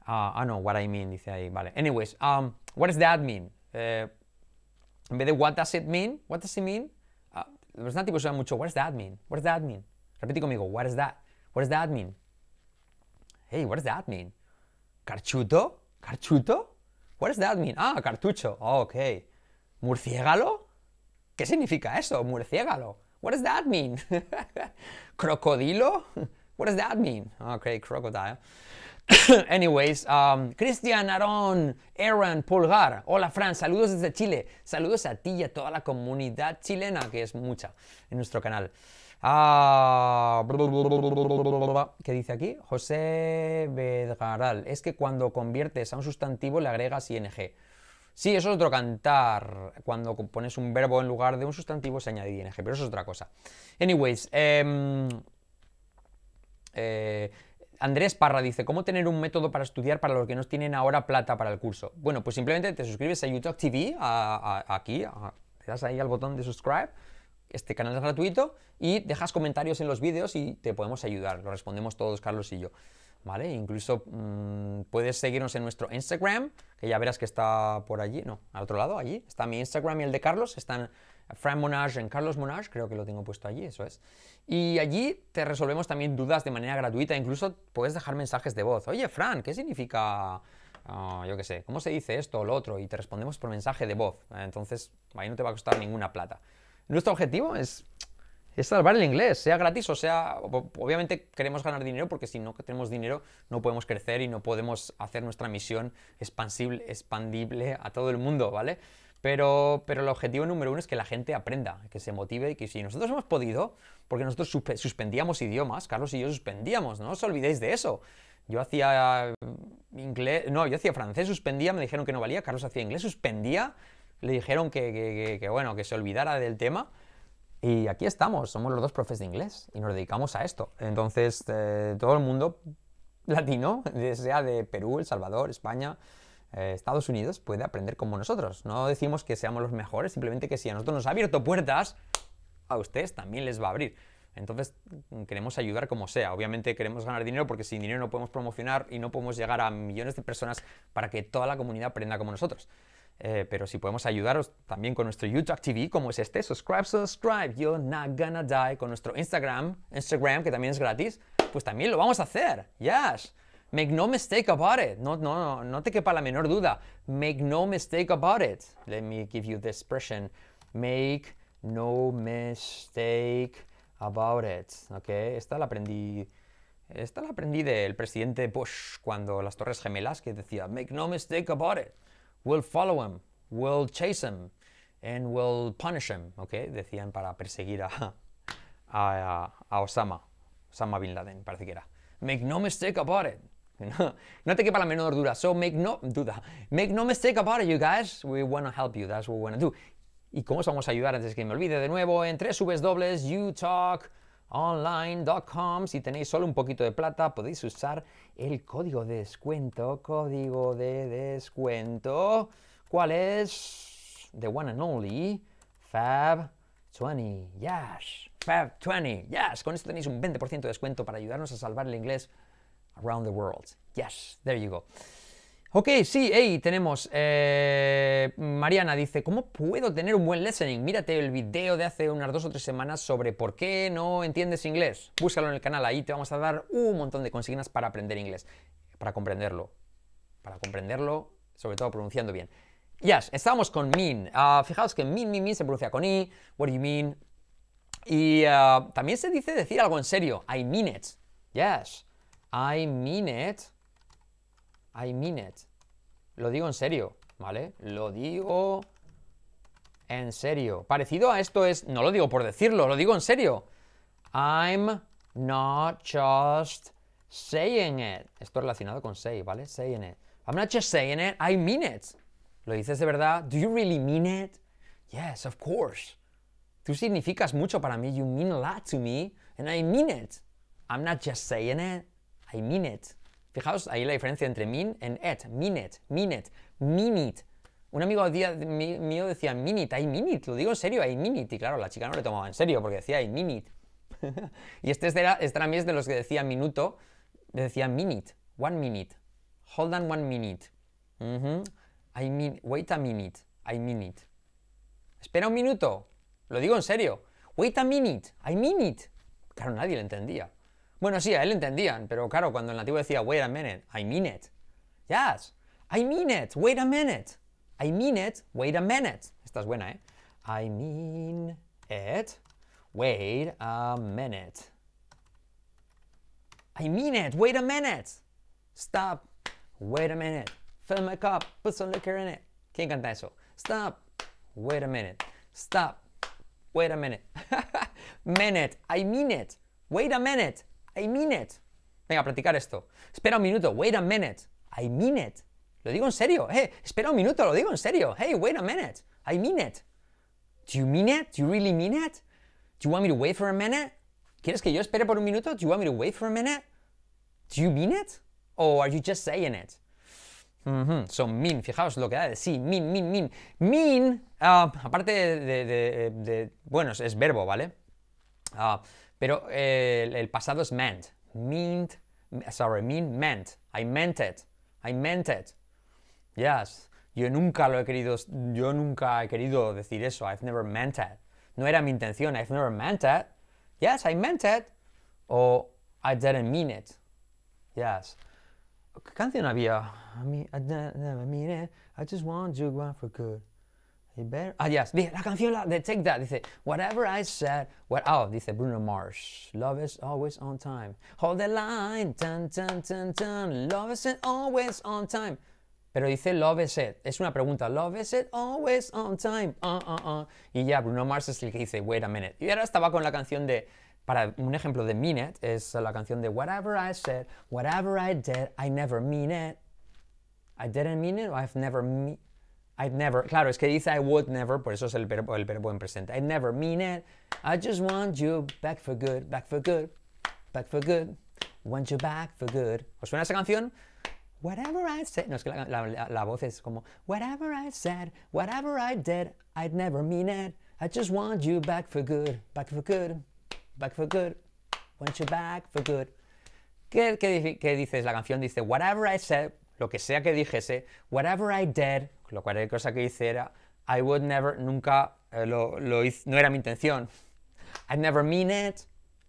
Speaker 1: I ah, ah, no, what I mean, dice ahí, vale. Anyways, um, what does that mean? Eh, en vez de what does it mean, what does it mean, uh, ah, los nativos usan mucho what does that mean, what does that mean. Repite conmigo, what does that, what does that mean. Hey, what does that mean? Carchuto, carchuto. What does that mean? Ah, cartucho. Oh, ok. Murciégalo. ¿Qué significa eso? Murciégalo. What does that mean? Crocodilo. What does that mean? Ah, okay, crocodile. Anyways, um, Cristian, Aarón, Aaron, Pulgar. Hola, Fran. Saludos desde Chile. Saludos a ti y a toda la comunidad chilena, que es mucha en nuestro canal. Ah, ¿Qué dice aquí? José Bedgaral. Es que cuando conviertes a un sustantivo le agregas ing. Sí, eso es otro cantar. Cuando pones un verbo en lugar de un sustantivo se añade ing, pero eso es otra cosa. Anyways, em, eh Andrés Parra dice, ¿cómo tener un método para estudiar para los que no tienen ahora plata para el curso? Bueno, pues simplemente te suscribes a YouTube TV, aquí, te das ahí al botón de subscribe, este canal es gratuito, y dejas comentarios en los vídeos y te podemos ayudar, lo respondemos todos, Carlos y yo. ¿Vale? Incluso mm, puedes seguirnos en nuestro Instagram, que ya verás que está por allí, no, al otro lado, allí, está mi Instagram y el de Carlos, están Fran Monage en Carlos Monage, creo que lo tengo puesto allí, eso es. Y allí te resolvemos también dudas de manera gratuita, incluso puedes dejar mensajes de voz. Oye, Fran, ¿qué significa, ah, yo qué sé, cómo se dice esto o lo otro? Y te respondemos por mensaje de voz. Entonces, ahí no te va a costar ninguna plata. Nuestro objetivo es es salvar el inglés, sea gratis o sea, obviamente queremos ganar dinero porque si no tenemos dinero no podemos crecer y no podemos hacer nuestra misión expansible, expandible a todo el mundo, ¿vale? Pero, pero el objetivo número uno es que la gente aprenda, que se motive y que si nosotros hemos podido, porque nosotros suspendíamos idiomas, Carlos y yo suspendíamos, no os olvidéis de eso. Yo hacía mm, inglés, no, yo hacía francés, suspendía, me dijeron que no valía, Carlos hacía inglés, suspendía, le dijeron que, bueno, que se olvidara del tema. Y aquí estamos, somos los dos profes de inglés y nos dedicamos a esto. Entonces, eh, todo el mundo latino, sea de Perú, El Salvador, España, eh, Estados Unidos puede aprender como nosotros. No decimos que seamos los mejores, simplemente que si a nosotros nos ha abierto puertas, a ustedes también les va a abrir. Entonces queremos ayudar como sea. Obviamente queremos ganar dinero porque sin dinero no podemos promocionar y no podemos llegar a millones de personas para que toda la comunidad aprenda como nosotros. Eh, pero si podemos ayudaros también con nuestro YouTube TV, como es este, subscribe, subscribe, you're not gonna die, con nuestro Instagram, Instagram, que también es gratis, pues también lo vamos a hacer. Yes. Make no mistake about it. No, no, no te quepa la menor duda. Make no mistake about it. Let me give you the expression. Make no mistake about it. Okay. esta la aprendí. Esta la aprendí del presidente Bush cuando las Torres Gemelas que decía Make no mistake about it. We'll follow him. We'll chase him. And we'll punish him. Okay. decían para perseguir a, a, a Osama. Osama Bin Laden, parece que era. Make no mistake about it. No, te quepa la menor duda. So make no duda. Make no mistake about it, you guys. We want to help you. That's what we want do. ¿Y cómo os vamos a ayudar antes que me olvide? De nuevo, en YouTalkOnline.com. Si tenéis solo un poquito de plata, podéis usar el código de descuento. Código de descuento. ¿Cuál es? The one and only Fab20. Yes. Fab20. Yes. Con esto tenéis un 20% de descuento para ayudarnos a salvar el inglés around the world. Yes, there you go. Ok, sí, hey, tenemos. Eh, Mariana dice: ¿Cómo puedo tener un buen listening? Mírate el video de hace unas dos o tres semanas sobre por qué no entiendes inglés. Búscalo en el canal, ahí te vamos a dar un montón de consignas para aprender inglés, para comprenderlo. Para comprenderlo, sobre todo pronunciando bien. Yes, estamos con mean. Ah, fijaos que mean, mean, mean se pronuncia con i, what do you mean. Y ah, también se dice decir algo en serio. I mean it. Yes. I mean it. I mean it. Lo digo en serio, ¿vale? Lo digo en serio. Parecido a esto es, no lo digo por decirlo, lo digo en serio. I'm not just saying it. Esto relacionado con say, ¿vale? Saying it. I'm not just saying it, I mean it. ¿Lo dices de verdad? Do you really mean it? Yes, of course. Tú significas mucho para mí, you mean a lot to me, and I mean it. I'm not just saying it, I mean Fijaos ahí la diferencia entre min and at. Minute, minute, minute. Un amigo mío decía minute, I minute, lo digo en serio, I minute Y claro, la chica no le tomaba en serio porque decía I minute. y este, este era, este es de los que decía minuto, decía minute, one minute, hold on one minute. I mean, wait a minute, I mean it. Espera un minuto, lo digo en serio. Wait a minute, I mean it. Claro, nadie le entendía. Bueno, sí, a él entendían, pero claro, cuando el nativo decía, wait a minute, I mean it. Yes, I mean it, wait a minute. I mean it, wait a minute. Esta es buena, ¿eh? I mean it, wait a minute. I mean it, wait a minute. Stop, wait a minute. Fill my cup, put some liquor in it. ¿Quién canta eso? Stop, wait a minute. Stop, wait a minute. minute, I mean it. Wait a minute. I mean it. Venga, practicar esto. Espera un minuto. Wait a minute. I mean it. Lo digo en serio. Hey, espera un minuto. Lo digo en serio. Hey, wait a minute. I mean it. Do you mean it? Do you really mean it? Do you want me to wait for a minute? ¿Quieres que yo espere por un minuto? Do you want me to wait for a minute? Do you mean it? Or are you just saying it? Mm So mean, fijaos lo que da sí, mean, mean, mean. Mean, ah, aparte de, bueno, es verbo, ¿vale? Ah... Pero eh, el, pasado es meant. Meant. Sorry, mean meant. I meant it. I meant it. Yes. Yo nunca lo he querido. Yo nunca he querido decir eso. I've never meant it. No era mi intención. I've never meant it. Yes, I meant it. O I didn't mean it. Yes. ¿Qué canción había? I mean, I, didn't, mean it. I just want you one for good. Ah, yes. La canción la de Take That dice, Whatever I said, what oh, dice Bruno Mars. Love is always on time. Hold the line, tan, tan, tan, tan. Love is always on time. Pero dice Love is it. Es una pregunta. Love is it always on time. Uh, uh, uh. Y ya Bruno Mars es el que dice, Wait a minute. Y ahora estaba con la canción de. Para un ejemplo de Minute, es la canción de Whatever I said, whatever I did, I never mean it. I didn't mean it, I've never mean I'd never, claro, es que dice I would never, por eso es el verbo, el en presente. I'd never mean it. I just want you back for good, back for good, back for good, want you back for good. ¿Os suena esa canción? Whatever I said, no es que la, la, la voz es como Whatever I said, whatever I did, I'd never mean it. I just want you back for good, back for good, back for good, want you back for good. ¿Qué, qué dices? La canción dice Whatever I said, lo que sea que dijese, whatever I did, lo cual cosa que hice era, I would never, nunca eh, lo, no era mi intención. I never mean it.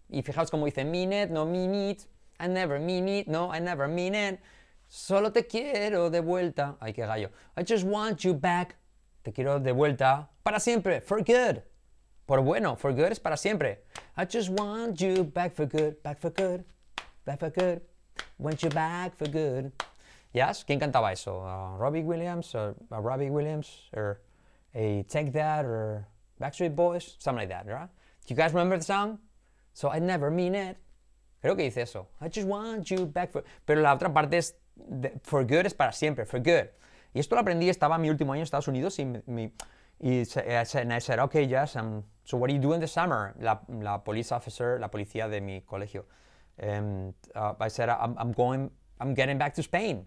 Speaker 1: Y fijaos cómo dice mean it, no mean it. I never mean it, no, I never mean it. Solo te quiero de vuelta. Ay, qué gallo. I just want you back. Te quiero de vuelta para siempre, for good. Por bueno, for good es para siempre. I just want you back for good, back for good, back for good. Want you back for good. Yes, ¿quién cantaba eso? Robbie Williams, Robbie Williams, or ¿Er, a Take That, or ¿Er, Backstreet Boys, something like that, right? Do you guys remember the song? So I never mean it. Creo que dice eso. I just want you back for... Pero la otra parte es for good es para siempre, for good. Y esto lo aprendí, estaba mi último año en Estados Unidos y, me... y eh, I said, okay, yes, I'm, um, so what do you do in the summer? La, la police officer, la policía de mi colegio. And, uh, I said, I'm going, I'm getting back to Spain.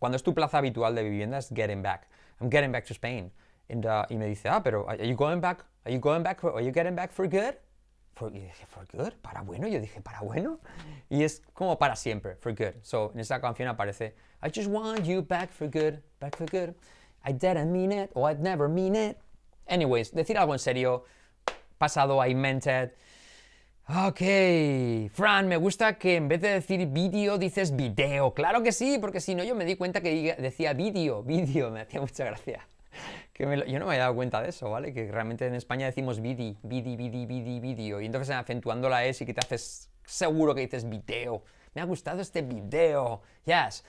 Speaker 1: Cuando es tu plaza habitual de vivienda es getting back. I'm getting back to Spain. Uh, y me dice, ah, pero are you going back? Are you going back? For, are you getting back for good? For, dije, for good, para bueno. Yo dije, para bueno. Y es como para siempre, for good. So en esa canción aparece, I just want you back for good, back for good. I didn't mean it, or I'd never mean it. Anyways, decir algo en serio, pasado, I meant it. Ah, ok, Fran, me gusta que en vez de decir vídeo dices video. Claro que sí, porque si no yo me di cuenta que decía vídeo, vídeo, me hacía mucha gracia. Que yo no me había dado cuenta de eso, ¿vale? Que realmente en España decimos vidi, vidi, vidi, vidi, vídeo. Y entonces acentuando la S y que te haces seguro que dices video. Me ha gustado este video. Yes.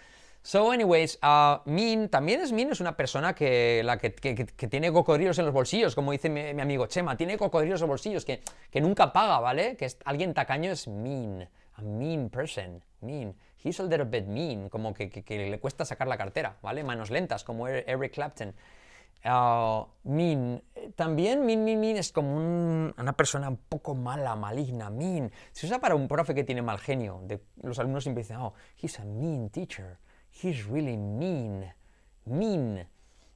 Speaker 1: So, anyways, uh, Min también es Min, es una persona que, la que, tiene cocodrilos en los bolsillos, como dice mi, amigo Chema, tiene cocodrilos en los bolsillos, que, nunca paga, ¿vale? Que alguien tacaño es Min, a mean person, mean. He's a little bit mean, como que, le cuesta sacar la cartera, ¿vale? Manos lentas, como er-, Eric Clapton. Uh, mean. También Min Min Min es como una persona un poco mala, maligna, Min. Se usa para un profe que tiene mal genio. De, los alumnos siempre dicen, oh, he's a mean teacher he's really mean, mean.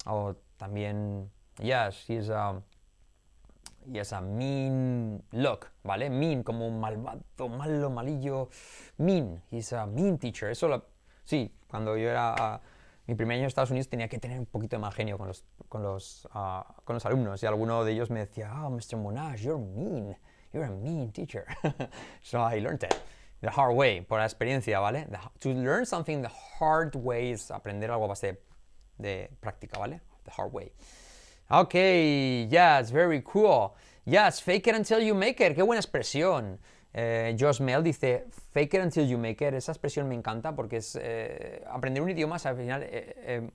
Speaker 1: O también, yes, he's um, a, a mean look, ¿vale? Mean, como un malvado, malo, malillo, mean. He's a mean teacher. Eso sí, cuando yo era... Ah, mi primer año en Estados Unidos tenía que tener un poquito de más genio con los, con los, ah, con los alumnos y alguno de ellos me decía, oh, ah, Mr. Monash, you're mean, you're a mean teacher. so I learned it. The hard way, por la experiencia, ¿vale? to learn something the hard way es aprender algo a base de práctica, ¿vale? The hard way. Ok, yes, very cool. Yes, fake it until you make it. Qué buena expresión. Eh, Josh Mel dice, fake it until you make it. Esa expresión me encanta porque es eh, aprender un idioma, al final eh,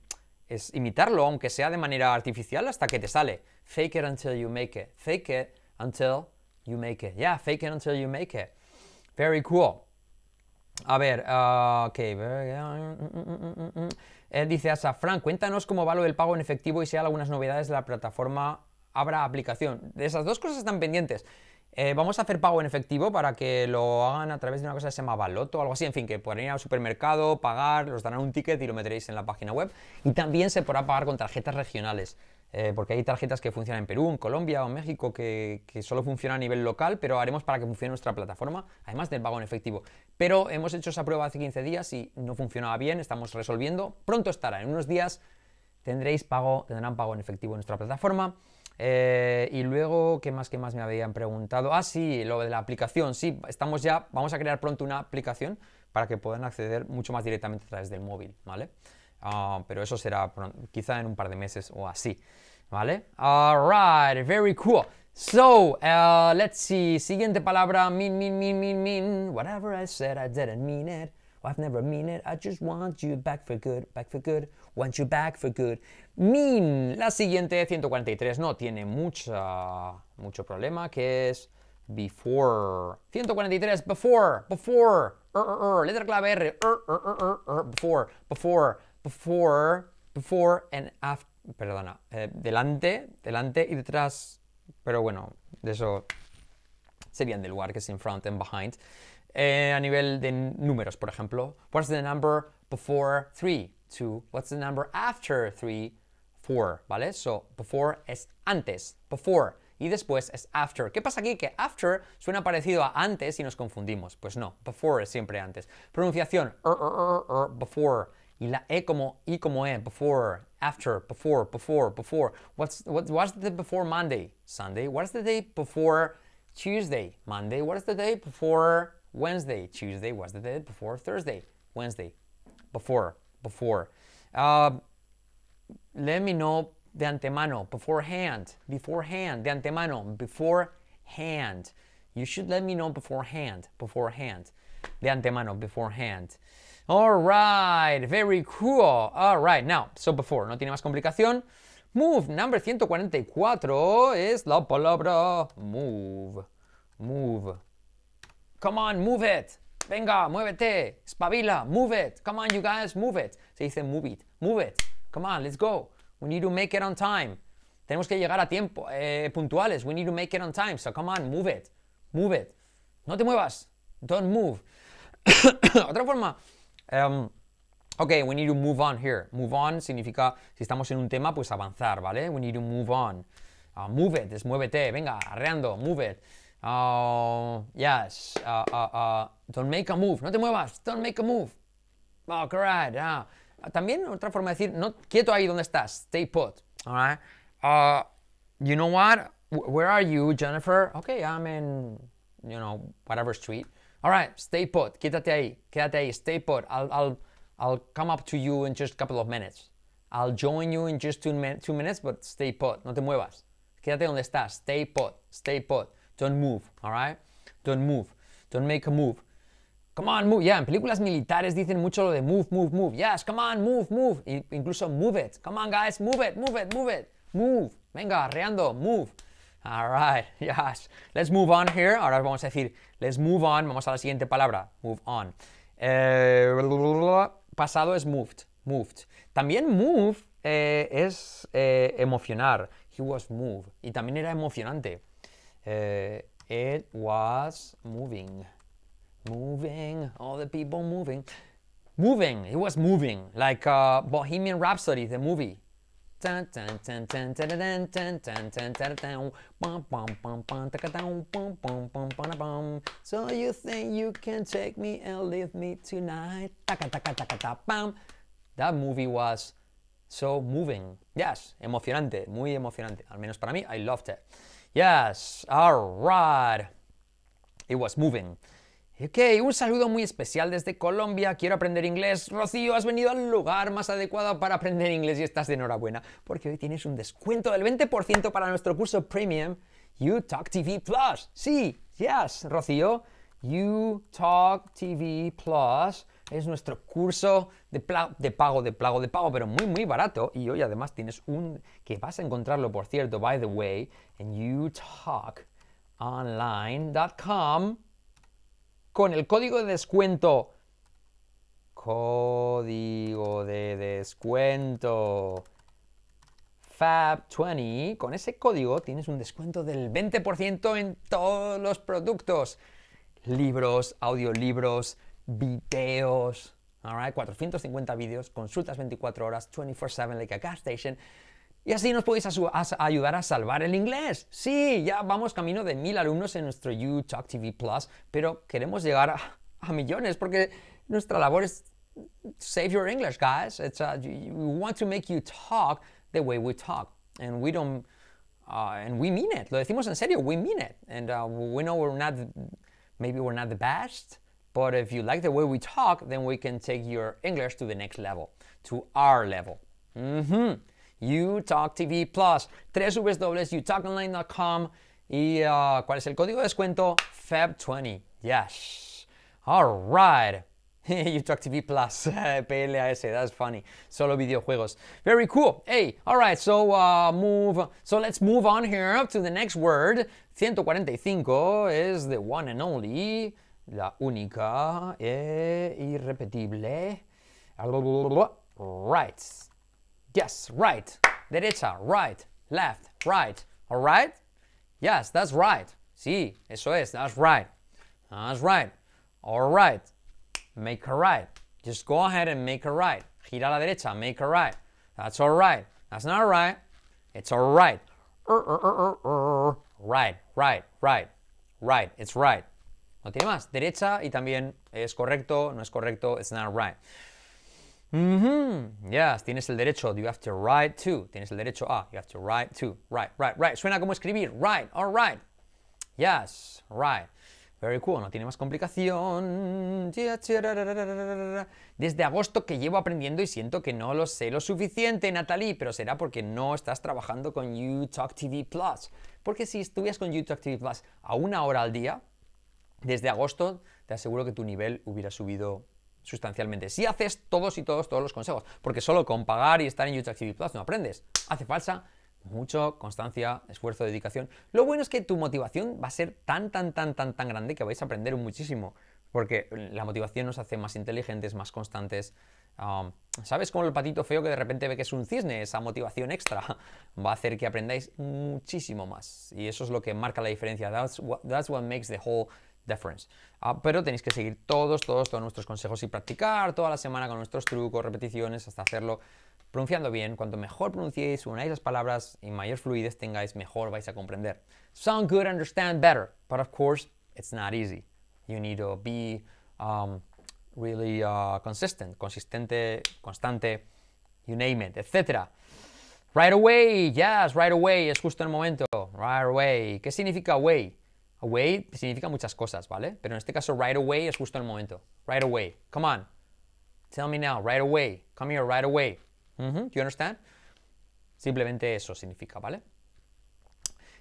Speaker 1: es imitarlo, aunque sea de manera artificial, hasta que te sale. Fake it until you make it. Fake it until you make it. Yeah, fake it until you make it. Very cool. A ver, dice a Fran, cuéntanos cómo va lo del pago en efectivo y si hay algunas novedades de la plataforma Abra aplicación. De esas dos cosas están pendientes. Eh, vamos a hacer pago en efectivo para que lo hagan a través de una cosa que se llama Baloto o algo así. En fin, que podrán ir al supermercado, pagar, los darán un ticket y lo meteréis en la página web. Y también se podrá pagar con tarjetas regionales. Eh, porque hay tarjetas que funcionan en Perú, en Colombia o en México que, solo funcionan a nivel local, pero haremos para que funcione nuestra plataforma, además del pago en efectivo. Pero hemos hecho esa prueba hace 15 días y no funcionaba bien, estamos resolviendo. Pronto estará, en unos días tendréis pago, tendrán pago en efectivo en nuestra plataforma. Eh, y luego, ¿qué más, qué más me habían preguntado? Ah, sí, lo de la aplicación, sí, estamos ya, vamos a crear pronto una aplicación para que puedan acceder mucho más directamente a través del móvil, ¿vale? Ah, pero eso será quizá en un par de meses o así. ¿Vale? Alright, very cool. So, uh, let's see. Siguiente palabra. Mean, mean, mean, mean, mean. Whatever I said, I didn't mean it. I've never mean it. I just want you back for good, back for good. Want you back for good. Mean. La siguiente, 143, no tiene mucha, mucho problema, que es before. 143, before, before. Er, er, er, letra clave R. before, before before, before and after, perdona, eh, delante, delante y detrás, pero bueno, de eso serían del lugar, que es in front and behind. Eh, a nivel de números, por ejemplo, what's the number before three? Two What's the number after three? Four, ¿vale? So, before es antes, before, y después es after. ¿Qué pasa aquí? Que after suena parecido a antes y nos confundimos. Pues no, before es siempre antes. Pronunciación, er, er, er, before. Y la E como I como E, before, after, before, before, before. What's, what, what's the day before Monday? Sunday. What's the day before Tuesday? Monday. What's the day before Wednesday? Tuesday. What's the day before Thursday? Wednesday. Before, before. Uh, let me know de antemano, beforehand, beforehand, de antemano, beforehand. You should let me know beforehand, beforehand, de antemano, beforehand. All right, very cool. All right, now, so before, no tiene más complicación. Move, number 144 es la palabra move. Move. Come on, move it. Venga, muévete. Espabila, move it. Come on, you guys, move it. Se dice move it. Move it. Come on, let's go. We need to make it on time. Tenemos que llegar a tiempo, eh, puntuales. We need to make it on time. So come on, move it. Move it. No te muevas. Don't move. Otra forma Um, ok, we need to move on here. Move on significa, si estamos en un tema, pues avanzar, ¿vale? We need to move on. Ah, move it, desmuévete, muévete, venga, arreando, move it. Ah, yes, ah, don't make a move, no te muevas, don't make a move. Oh, right, También otra forma de decir, no, quieto ahí donde estás, stay put, alright? you know what? Where are you, Jennifer? Okay, I'm in, you know, whatever street. All right, stay put. Quédate ahí. Quédate ahí. Stay put. I'll, I'll, I'll come up to you in just a couple of minutes. I'll join you in just two, two minutes, but stay put. No te muevas. Quédate donde estás. Stay put. Stay put. Don't move. All right? Don't move. Don't make a move. Come on, move. Yeah, en películas militares dicen mucho lo de move, move, move. Yes, come on, move, move. incluso move it. Come on, guys, move it, move it, move it. Move. Venga, arreando, move. All right, yes. Let's move on here. Ahora vamos a decir, let's move on. Vamos a la siguiente palabra, move on. Eh, pasado es moved, moved. También move eh, es eh, emocionar. He was moved. Y también era emocionante. Eh, it was moving. Moving, all the people moving. Moving, it was moving. Like uh, Bohemian Rhapsody, the movie. So you think you can take me and leave me tonight? That movie was so moving. Yes, emocionante, muy emocionante. Al menos para mí, I loved it. Yes, alright. It was moving. Ok, un saludo muy especial desde Colombia. Quiero aprender inglés. Rocío, has venido al lugar más adecuado para aprender inglés y estás de enhorabuena, porque hoy tienes un descuento del 20% para nuestro curso premium Talk TV Plus. Sí, yes, Rocío. Talk TV Plus es nuestro curso de, de pago, de pago, de pago, pero muy, muy barato. Y hoy además tienes un, que vas a encontrarlo, por cierto, by the way, en youtalkonline.com con el código de descuento. Código de descuento. Fab20, con ese código tienes un descuento del 20% en todos los productos. Libros, audiolibros, videos. 450 vídeos, consultas 24 horas, 24/7, like a gas station. Y así nos podéis ayudar a salvar el inglés. Sí, ya vamos camino de mil alumnos en nuestro UTalk TV Plus, pero queremos llegar a, millones porque nuestra labor es save your English, guys. It's we uh, want to make you talk the way we talk, and we don't, uh, and we mean it. Lo decimos en serio. We mean it, and uh, we know we're not, maybe we're not the best, but if you like the way we talk, then we can take your English to the next level, to our level. Mm -hmm. UTalk TV Plus, www.utalkonline.com y ah, ¿cuál es el código de descuento? Feb20. Yes. All right. UTalk TV Plus, PLAS, that's funny. Solo videojuegos. Very cool. Hey, all right, so uh, move. So let's move on here to the next word. 145 is the one and only, la única e irrepetible. Right. Yes, right. Derecha, right. Left, right. all right. Yes, that's right. Sí, eso es. That's right. That's right. all right. Make a right. Just go ahead and make a right. Gira a la derecha. Make a right. That's all right. That's not right. It's alright. right. Er, er, er, right, right, right. Right, it's right. No tiene más. Derecha y también es correcto, no es correcto, it's not right. Yes, tienes el derecho. You have to write to. Tienes el derecho a. You have to write to. Right, right, right. Suena como escribir. Right, all right. Yes, right. Very cool, no tiene más complicación. Desde agosto que llevo aprendiendo y siento que no lo sé lo suficiente, Natalie, pero será porque no estás trabajando con UTalk TV Plus. Porque si estuvieras con UTalk TV Plus a una hora al día, desde agosto te aseguro que tu nivel hubiera subido sustancialmente. Si haces todos y todos, todos los consejos, porque solo con pagar y estar en YouTube Plus no aprendes. Hace falsa mucho constancia, esfuerzo, dedicación. Lo bueno es que tu motivación va a ser tan, tan, tan, tan, tan grande que vais a aprender muchísimo, porque la motivación nos hace más inteligentes, más constantes. Um, ¿Sabes? con el patito feo que de repente ve que es un cisne, esa motivación extra va a hacer que aprendáis muchísimo más. Y eso es lo que marca la diferencia. that's what makes the whole Ah, pero tenéis que seguir todos, todos, todos nuestros consejos y practicar toda la semana con nuestros trucos, repeticiones, hasta hacerlo pronunciando bien. Cuanto mejor pronunciéis, unáis las palabras y mayor fluidez tengáis, mejor vais a comprender. Sound good, understand better. But of course, it's not easy. You need to be um, really uh, consistent, consistente, constante, you name it, etc. Right away, yes, right away, es justo el momento. Right away. ¿Qué significa way? Away significa muchas cosas, ¿vale? Pero en este caso, right away es justo el momento. Right away. Come on. Tell me now, right away. Come here, right away. you understand? Simplemente eso significa, ¿vale?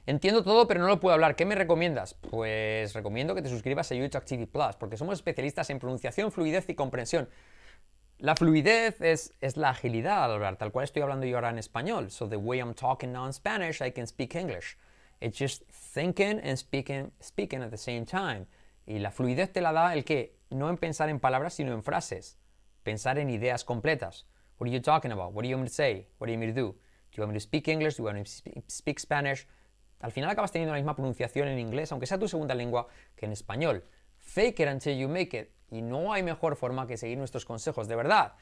Speaker 1: Entiendo todo, pero no lo puedo hablar. ¿Qué me recomiendas? Pues recomiendo que te suscribas a YouTube TV Plus, porque somos especialistas en pronunciación, fluidez y comprensión. La fluidez es, es, la agilidad al hablar, tal cual estoy hablando yo ahora en español. So the way I'm talking now in Spanish, I can speak English. It's just thinking and speaking, speaking at the same time. Y la fluidez te la da el que no en pensar en palabras, sino en frases. Pensar en ideas completas. What are you talking about? What do you want me to say? What do you want to do? Do you want me to speak English? Do you want me to speak Spanish? Al final acabas teniendo la misma pronunciación en inglés, aunque sea tu segunda lengua, que en español. Fake it until you make it. Y no hay mejor forma que seguir nuestros consejos, de verdad.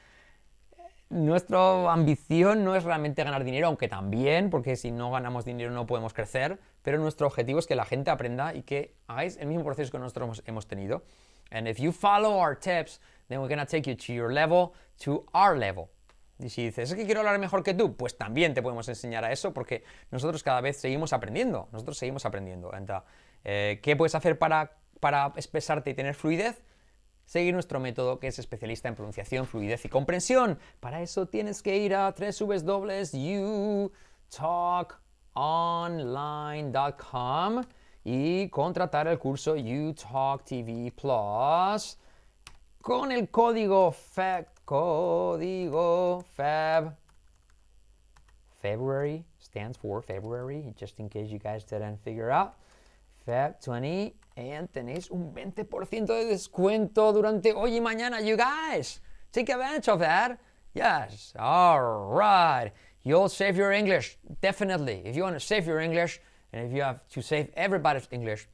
Speaker 1: Nuestra ambición no es realmente ganar dinero, aunque también, porque si no ganamos dinero no podemos crecer, pero nuestro objetivo es que la gente aprenda y que hagáis el mismo proceso que nosotros hemos, tenido. And if you follow our tips, then we're gonna take you to your level, to our level. Y si dices, es que quiero hablar mejor que tú, pues también te podemos enseñar a eso porque nosotros cada vez seguimos aprendiendo, nosotros seguimos aprendiendo. Uh, eh, ¿Qué puedes hacer para, para expresarte y tener fluidez? seguir nuestro método que es especialista en pronunciación, fluidez y comprensión. Para eso tienes que ir a tres 3 dobles you talk online.com y contratar el curso UTalk TV Plus con el código feb código FAB. February stands for February, just in case you guys didn't figure out. Feb 20 and tenéis un 20% de descuento durante hoy y mañana, you guys. Take advantage of that. Yes, all right. You'll save your English, definitely. If you want to save your English, and if you have to save everybody's English,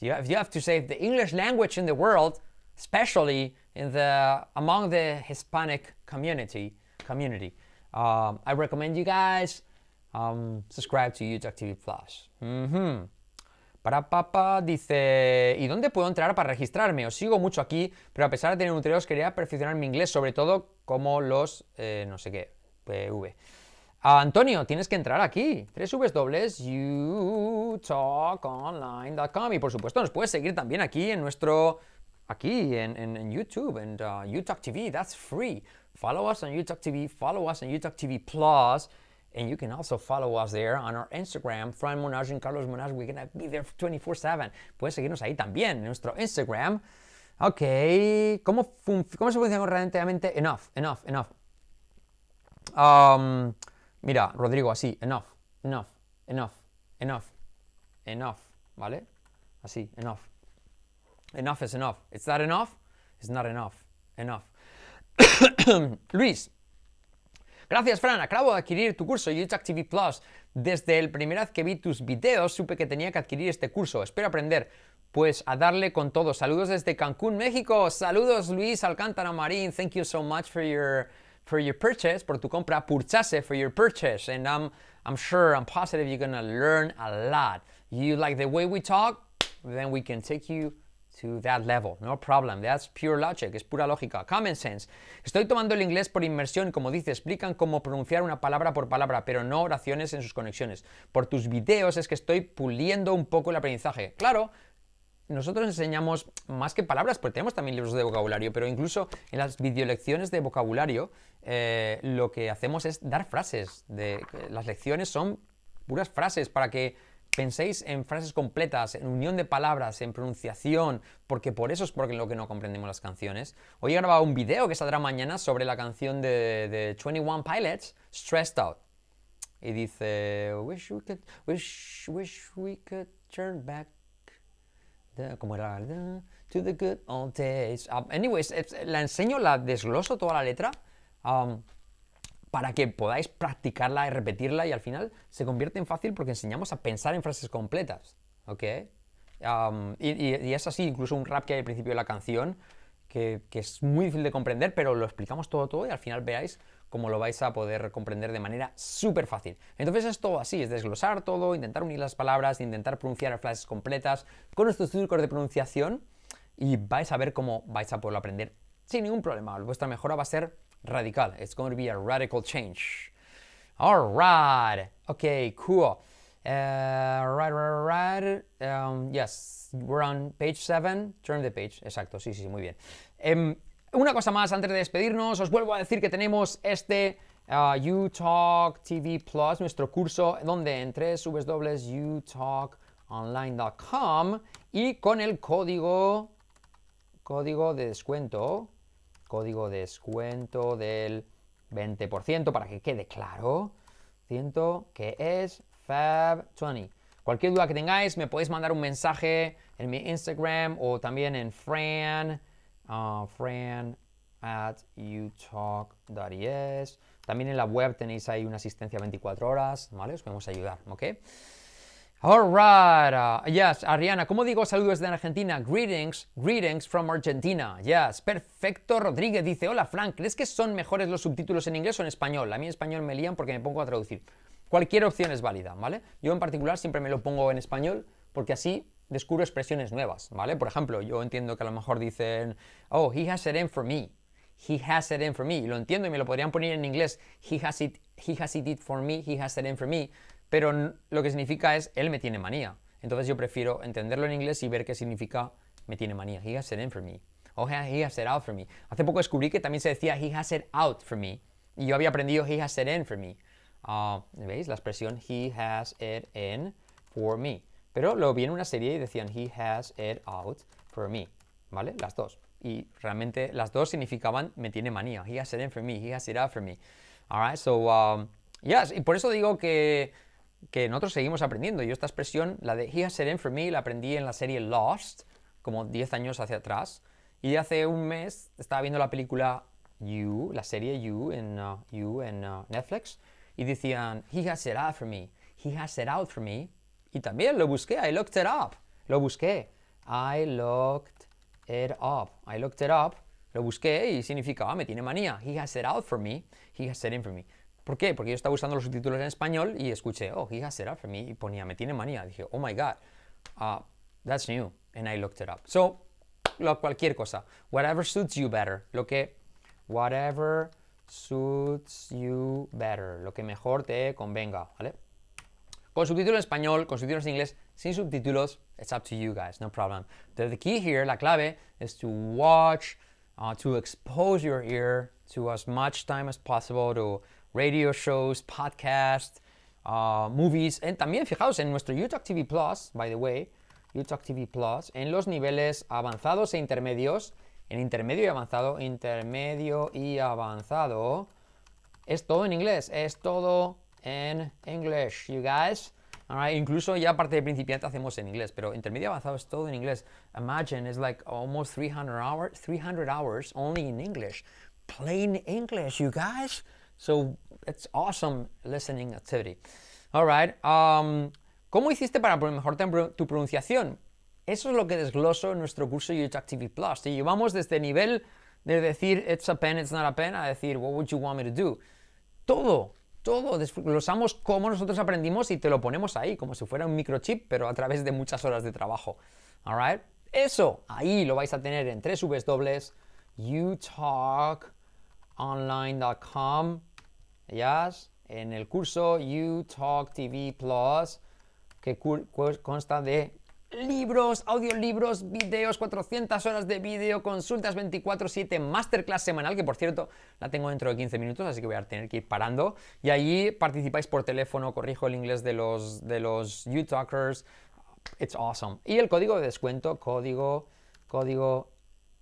Speaker 1: if you have to save the English language in the world, especially in the among the Hispanic community, community, um, I recommend you guys um, subscribe to YouTube Plus. Mm-hmm. Para papá dice, ¿y dónde puedo entrar para registrarme? Os sigo mucho aquí, pero a pesar de tener un quería perfeccionar mi inglés, sobre todo como los eh, no sé qué, PV. Ah, Antonio, tienes que entrar aquí, www.youtalkonline.com y por supuesto nos puedes seguir también aquí en nuestro, aquí en, en, YouTube, en uh, YouTube TV, that's free. Follow us on YouTube TV, follow us on YouTube TV Plus. And you can also follow us there on our Instagram, Fran Monage and Carlos Monage. We're gonna be there 24-7. Puedes seguirnos ahí también, en nuestro Instagram. Ok, ¿cómo, se funciona realmente? Enough, enough, enough. Um, Mira, Rodrigo, así, enough, enough, enough, enough, enough, ¿vale? Así, enough. Enough is enough. It's not enough, it's not enough, enough. Luis, Gracias, Fran. Acabo de adquirir tu curso YouTube TV Plus. Desde el primer vez que vi tus videos, supe que tenía que adquirir este curso. Espero aprender. Pues a darle con todo. Saludos desde Cancún, México. Saludos, Luis Alcántara Marín. Thank you so much for your for your purchase, por tu compra, purchase for your purchase. And I'm, I'm sure, I'm positive you're gonna learn a lot. You like the way we talk, then we can take you to that level. No problem. That's pure logic. Es pura lógica. Common sense. Estoy tomando el inglés por inmersión. Como dice, explican cómo pronunciar una palabra por palabra, pero no oraciones en sus conexiones. Por tus videos es que estoy puliendo un poco el aprendizaje. Claro, nosotros enseñamos más que palabras, porque tenemos también libros de vocabulario, pero incluso en las videolecciones de vocabulario eh, lo que hacemos es dar frases. las lecciones son puras frases para que penséis en frases completas, en unión de palabras, en pronunciación, porque por eso es porque lo que no comprendemos las canciones. Hoy he grabado un video que saldrá mañana sobre la canción de, de 21 Pilots, Stressed Out. Y dice, wish we could, wish, wish we could turn back ¿Cómo era To the good old days. Ah, anyways, la enseño, la desgloso toda la letra para que podáis practicarla y repetirla y al final se convierte en fácil porque enseñamos a pensar en frases completas. ¿Ok? y, es así, incluso un rap que hay al principio de la canción que, que es muy difícil de comprender, pero lo explicamos todo, todo y al final veáis como lo vais a poder comprender de manera súper fácil. Entonces es todo así, es desglosar todo, intentar unir las palabras, intentar pronunciar frases completas con estos trucos de pronunciación y vais a ver cómo vais a poderlo aprender sin ningún problema. Vuestra mejora va a ser radical. It's going to be a radical change. All right. Okay, cool. Eh, right, right, right. Um, yes, we're on page 7. Turn the page. Exacto, sí, sí, muy bien. Em, una cosa más antes de despedirnos, os vuelvo a decir que tenemos este uh, UTalk TV Plus, nuestro curso, donde en www.utalkonline.com y con el código, código de descuento, código de descuento del 20% para que quede claro, siento que es Fab20. Cualquier duda que tengáis, me podéis mandar un mensaje en mi Instagram o también en Fran. Ah, friend at También en la web tenéis ahí una asistencia 24 horas, ¿vale? Os podemos ayudar, ¿ok? All right. Ah, yes, Ariana, ¿cómo digo saludos de Argentina? Greetings, greetings from Argentina, yes, perfecto, Rodríguez dice, hola Frank, ¿crees que son mejores los subtítulos en inglés o en español? A mí en español me lían porque me pongo a traducir. Cualquier opción es válida, ¿vale? Yo en particular siempre me lo pongo en español porque así descubro expresiones nuevas, ¿vale? Por ejemplo, yo entiendo que a lo mejor dicen, oh, he has it in for me. He has it in for me. lo entiendo y me lo podrían poner en inglés. He has it, he has it, it for me, he has it in for me. Pero lo que significa es, él me tiene manía. Entonces yo prefiero entenderlo en inglés y ver qué significa me tiene manía. He has it in for me. oh, he has it out for me. Hace poco descubrí que también se decía he has it out for me. Y yo había aprendido he has it in for me. Ah, ¿Veis? La expresión he has it in for me. Pero lo vi en una serie y decían, he has it out for me, ¿vale? Las dos. Y realmente las dos significaban, me tiene manía. He has it in for me, he has it out for me. All so, um, yes. Y por eso digo que, que nosotros seguimos aprendiendo. Yo esta expresión, la de he has it in for me, la aprendí en la serie Lost, como 10 años hacia atrás. Y hace un mes estaba viendo la película You, la serie You en, uh, you en uh, Netflix, y decían, he has it out for me, he has it out for me, y también lo busqué, I looked it up. Lo busqué. I looked it up. I looked it up. Lo busqué y significaba, me tiene manía. He has it out for me. He has it in for me. ¿Por qué? Porque yo estaba usando los subtítulos en español y escuché, oh, he has it out for me. Y ponía, me tiene manía. Dije, oh my God. Ah, that's new. And I looked it up. So, lo, cualquier cosa. Whatever suits you better. Lo que, whatever suits you better. Lo que mejor te convenga, ¿vale? con subtítulos en español, con subtítulos en inglés, sin subtítulos, it's up to you guys, no problem. The, key here, la clave, is to watch, uh, to expose your ear to as much time as possible to radio shows, podcasts, uh, movies. también fijaos en nuestro YouTube TV Plus, by the way, YouTube TV Plus, en los niveles avanzados e intermedios, en intermedio y avanzado, intermedio y avanzado, es todo en inglés, es todo en inglés, you guys. incluso ya parte de principiante hacemos en inglés, pero intermedio avanzado es todo en inglés. Imagine it's like almost 300 hours, 300 hours only in English. Plain English, you guys. So it's awesome listening activity. All right. Um, ¿Cómo hiciste para mejorar tu pronunciación? Eso es lo que desgloso en nuestro curso YouTube TV Plus. y llevamos desde nivel de decir it's a pen, it's not a pen, a decir what would you want me to do. Todo, todo, usamos como nosotros aprendimos y te lo ponemos ahí, como si fuera un microchip, pero a través de muchas horas de trabajo. Eso, ahí lo vais a tener en tres dobles, utalkonline.com, en el curso UTalk TV Plus, que consta de libros, audiolibros, videos, 400 horas de vídeo, consultas 24/7, masterclass semanal, que por cierto la tengo dentro de 15 minutos, así que voy a tener que ir parando. Y allí participáis por teléfono, corrijo el inglés de los, de los u It's awesome. Y el código de descuento, código, código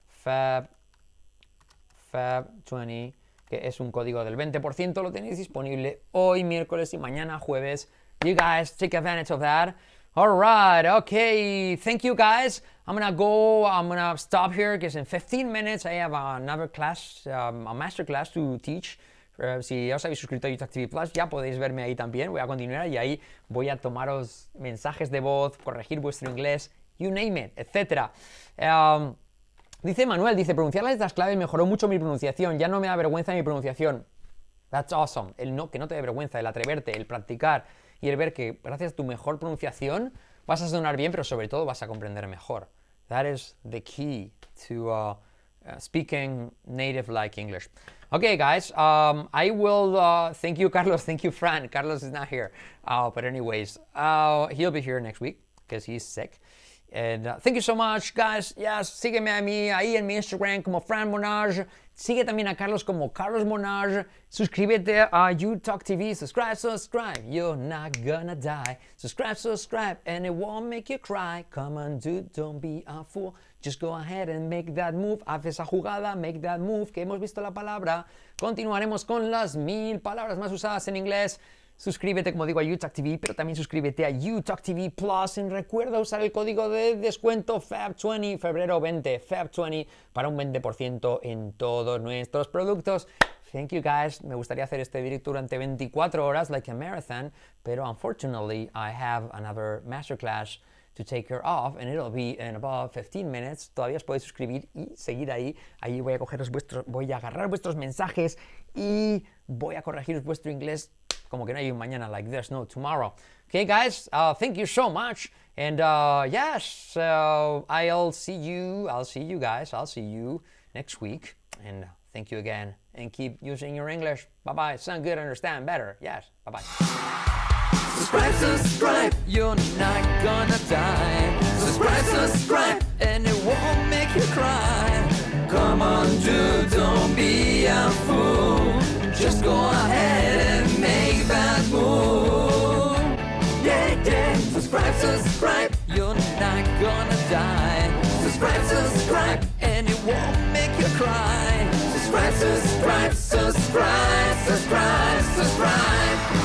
Speaker 1: FAB, FAB20, que es un código del 20%, lo tenéis disponible hoy miércoles y mañana jueves. You guys, take advantage of that. All right, okay. Thank you guys. I'm gonna go, I'm gonna stop here because in 15 minutes I have another class, um, a master class to teach. Uh, si ya os habéis suscrito a YouTube TV Plus, ya podéis verme ahí también. Voy a continuar y ahí voy a tomaros mensajes de voz, corregir vuestro inglés, you name it, etc. Um, dice Manuel, dice, pronunciar las letras claves mejoró mucho mi pronunciación, ya no me da vergüenza mi pronunciación. That's awesome. El no, que no te dé vergüenza, el atreverte, el practicar y el ver que gracias a tu mejor pronunciación vas a sonar bien, pero sobre todo vas a comprender mejor. That is the key to uh, uh, speaking native-like English. Okay, guys, um, I will. Uh, thank you, Carlos. Thank you, Fran. Carlos is not here. but, anyways, he'll be here next week because he's sick. And uh, thank you so much, guys. Yes, sígueme a mí ahí en mi Instagram como Fran Monage. Sigue también a Carlos como Carlos Monage. Suscríbete a UTalk TV. Subscribe, subscribe. You're not gonna die. Subscribe, subscribe, and it won't make you cry. Come on, dude, don't be a fool. Just go ahead and make that move. Haz esa jugada, make that move, que hemos visto la palabra. Continuaremos con las mil palabras más usadas en inglés. Suscríbete, como digo, a youtube TV, pero también suscríbete a UTalk TV Plus. Y recuerda usar el código de descuento FAB20, febrero 20, FAB20, para un 20% en todos nuestros productos. Thank you guys. Me gustaría hacer este directo durante 24 horas, like a marathon, pero unfortunately I have another masterclass to take her off, and it'll be in about 15 minutes. Todavía os podéis suscribir y seguir ahí. Ahí voy a cogeros vuestros, voy a agarrar vuestros mensajes y voy a corregir vuestro inglés como que no hay un mañana, like there's no tomorrow. Okay, guys, uh, thank you so much. And uh, yes, uh, I'll see you. I'll see you guys. I'll see you next week. And thank you again. And keep using your English. Bye bye. Sound good, understand better. Yes, bye bye. Subscribe, subscribe, you're not gonna die. Subscribe, subscribe, and it won't make you cry. Come on, dude, don't be a fool. Just go ahead and make that move. Yeah, yeah, subscribe, subscribe, you're not gonna die. Subscribe, subscribe, and it won't make you cry. Subscribe, subscribe, subscribe, subscribe, subscribe.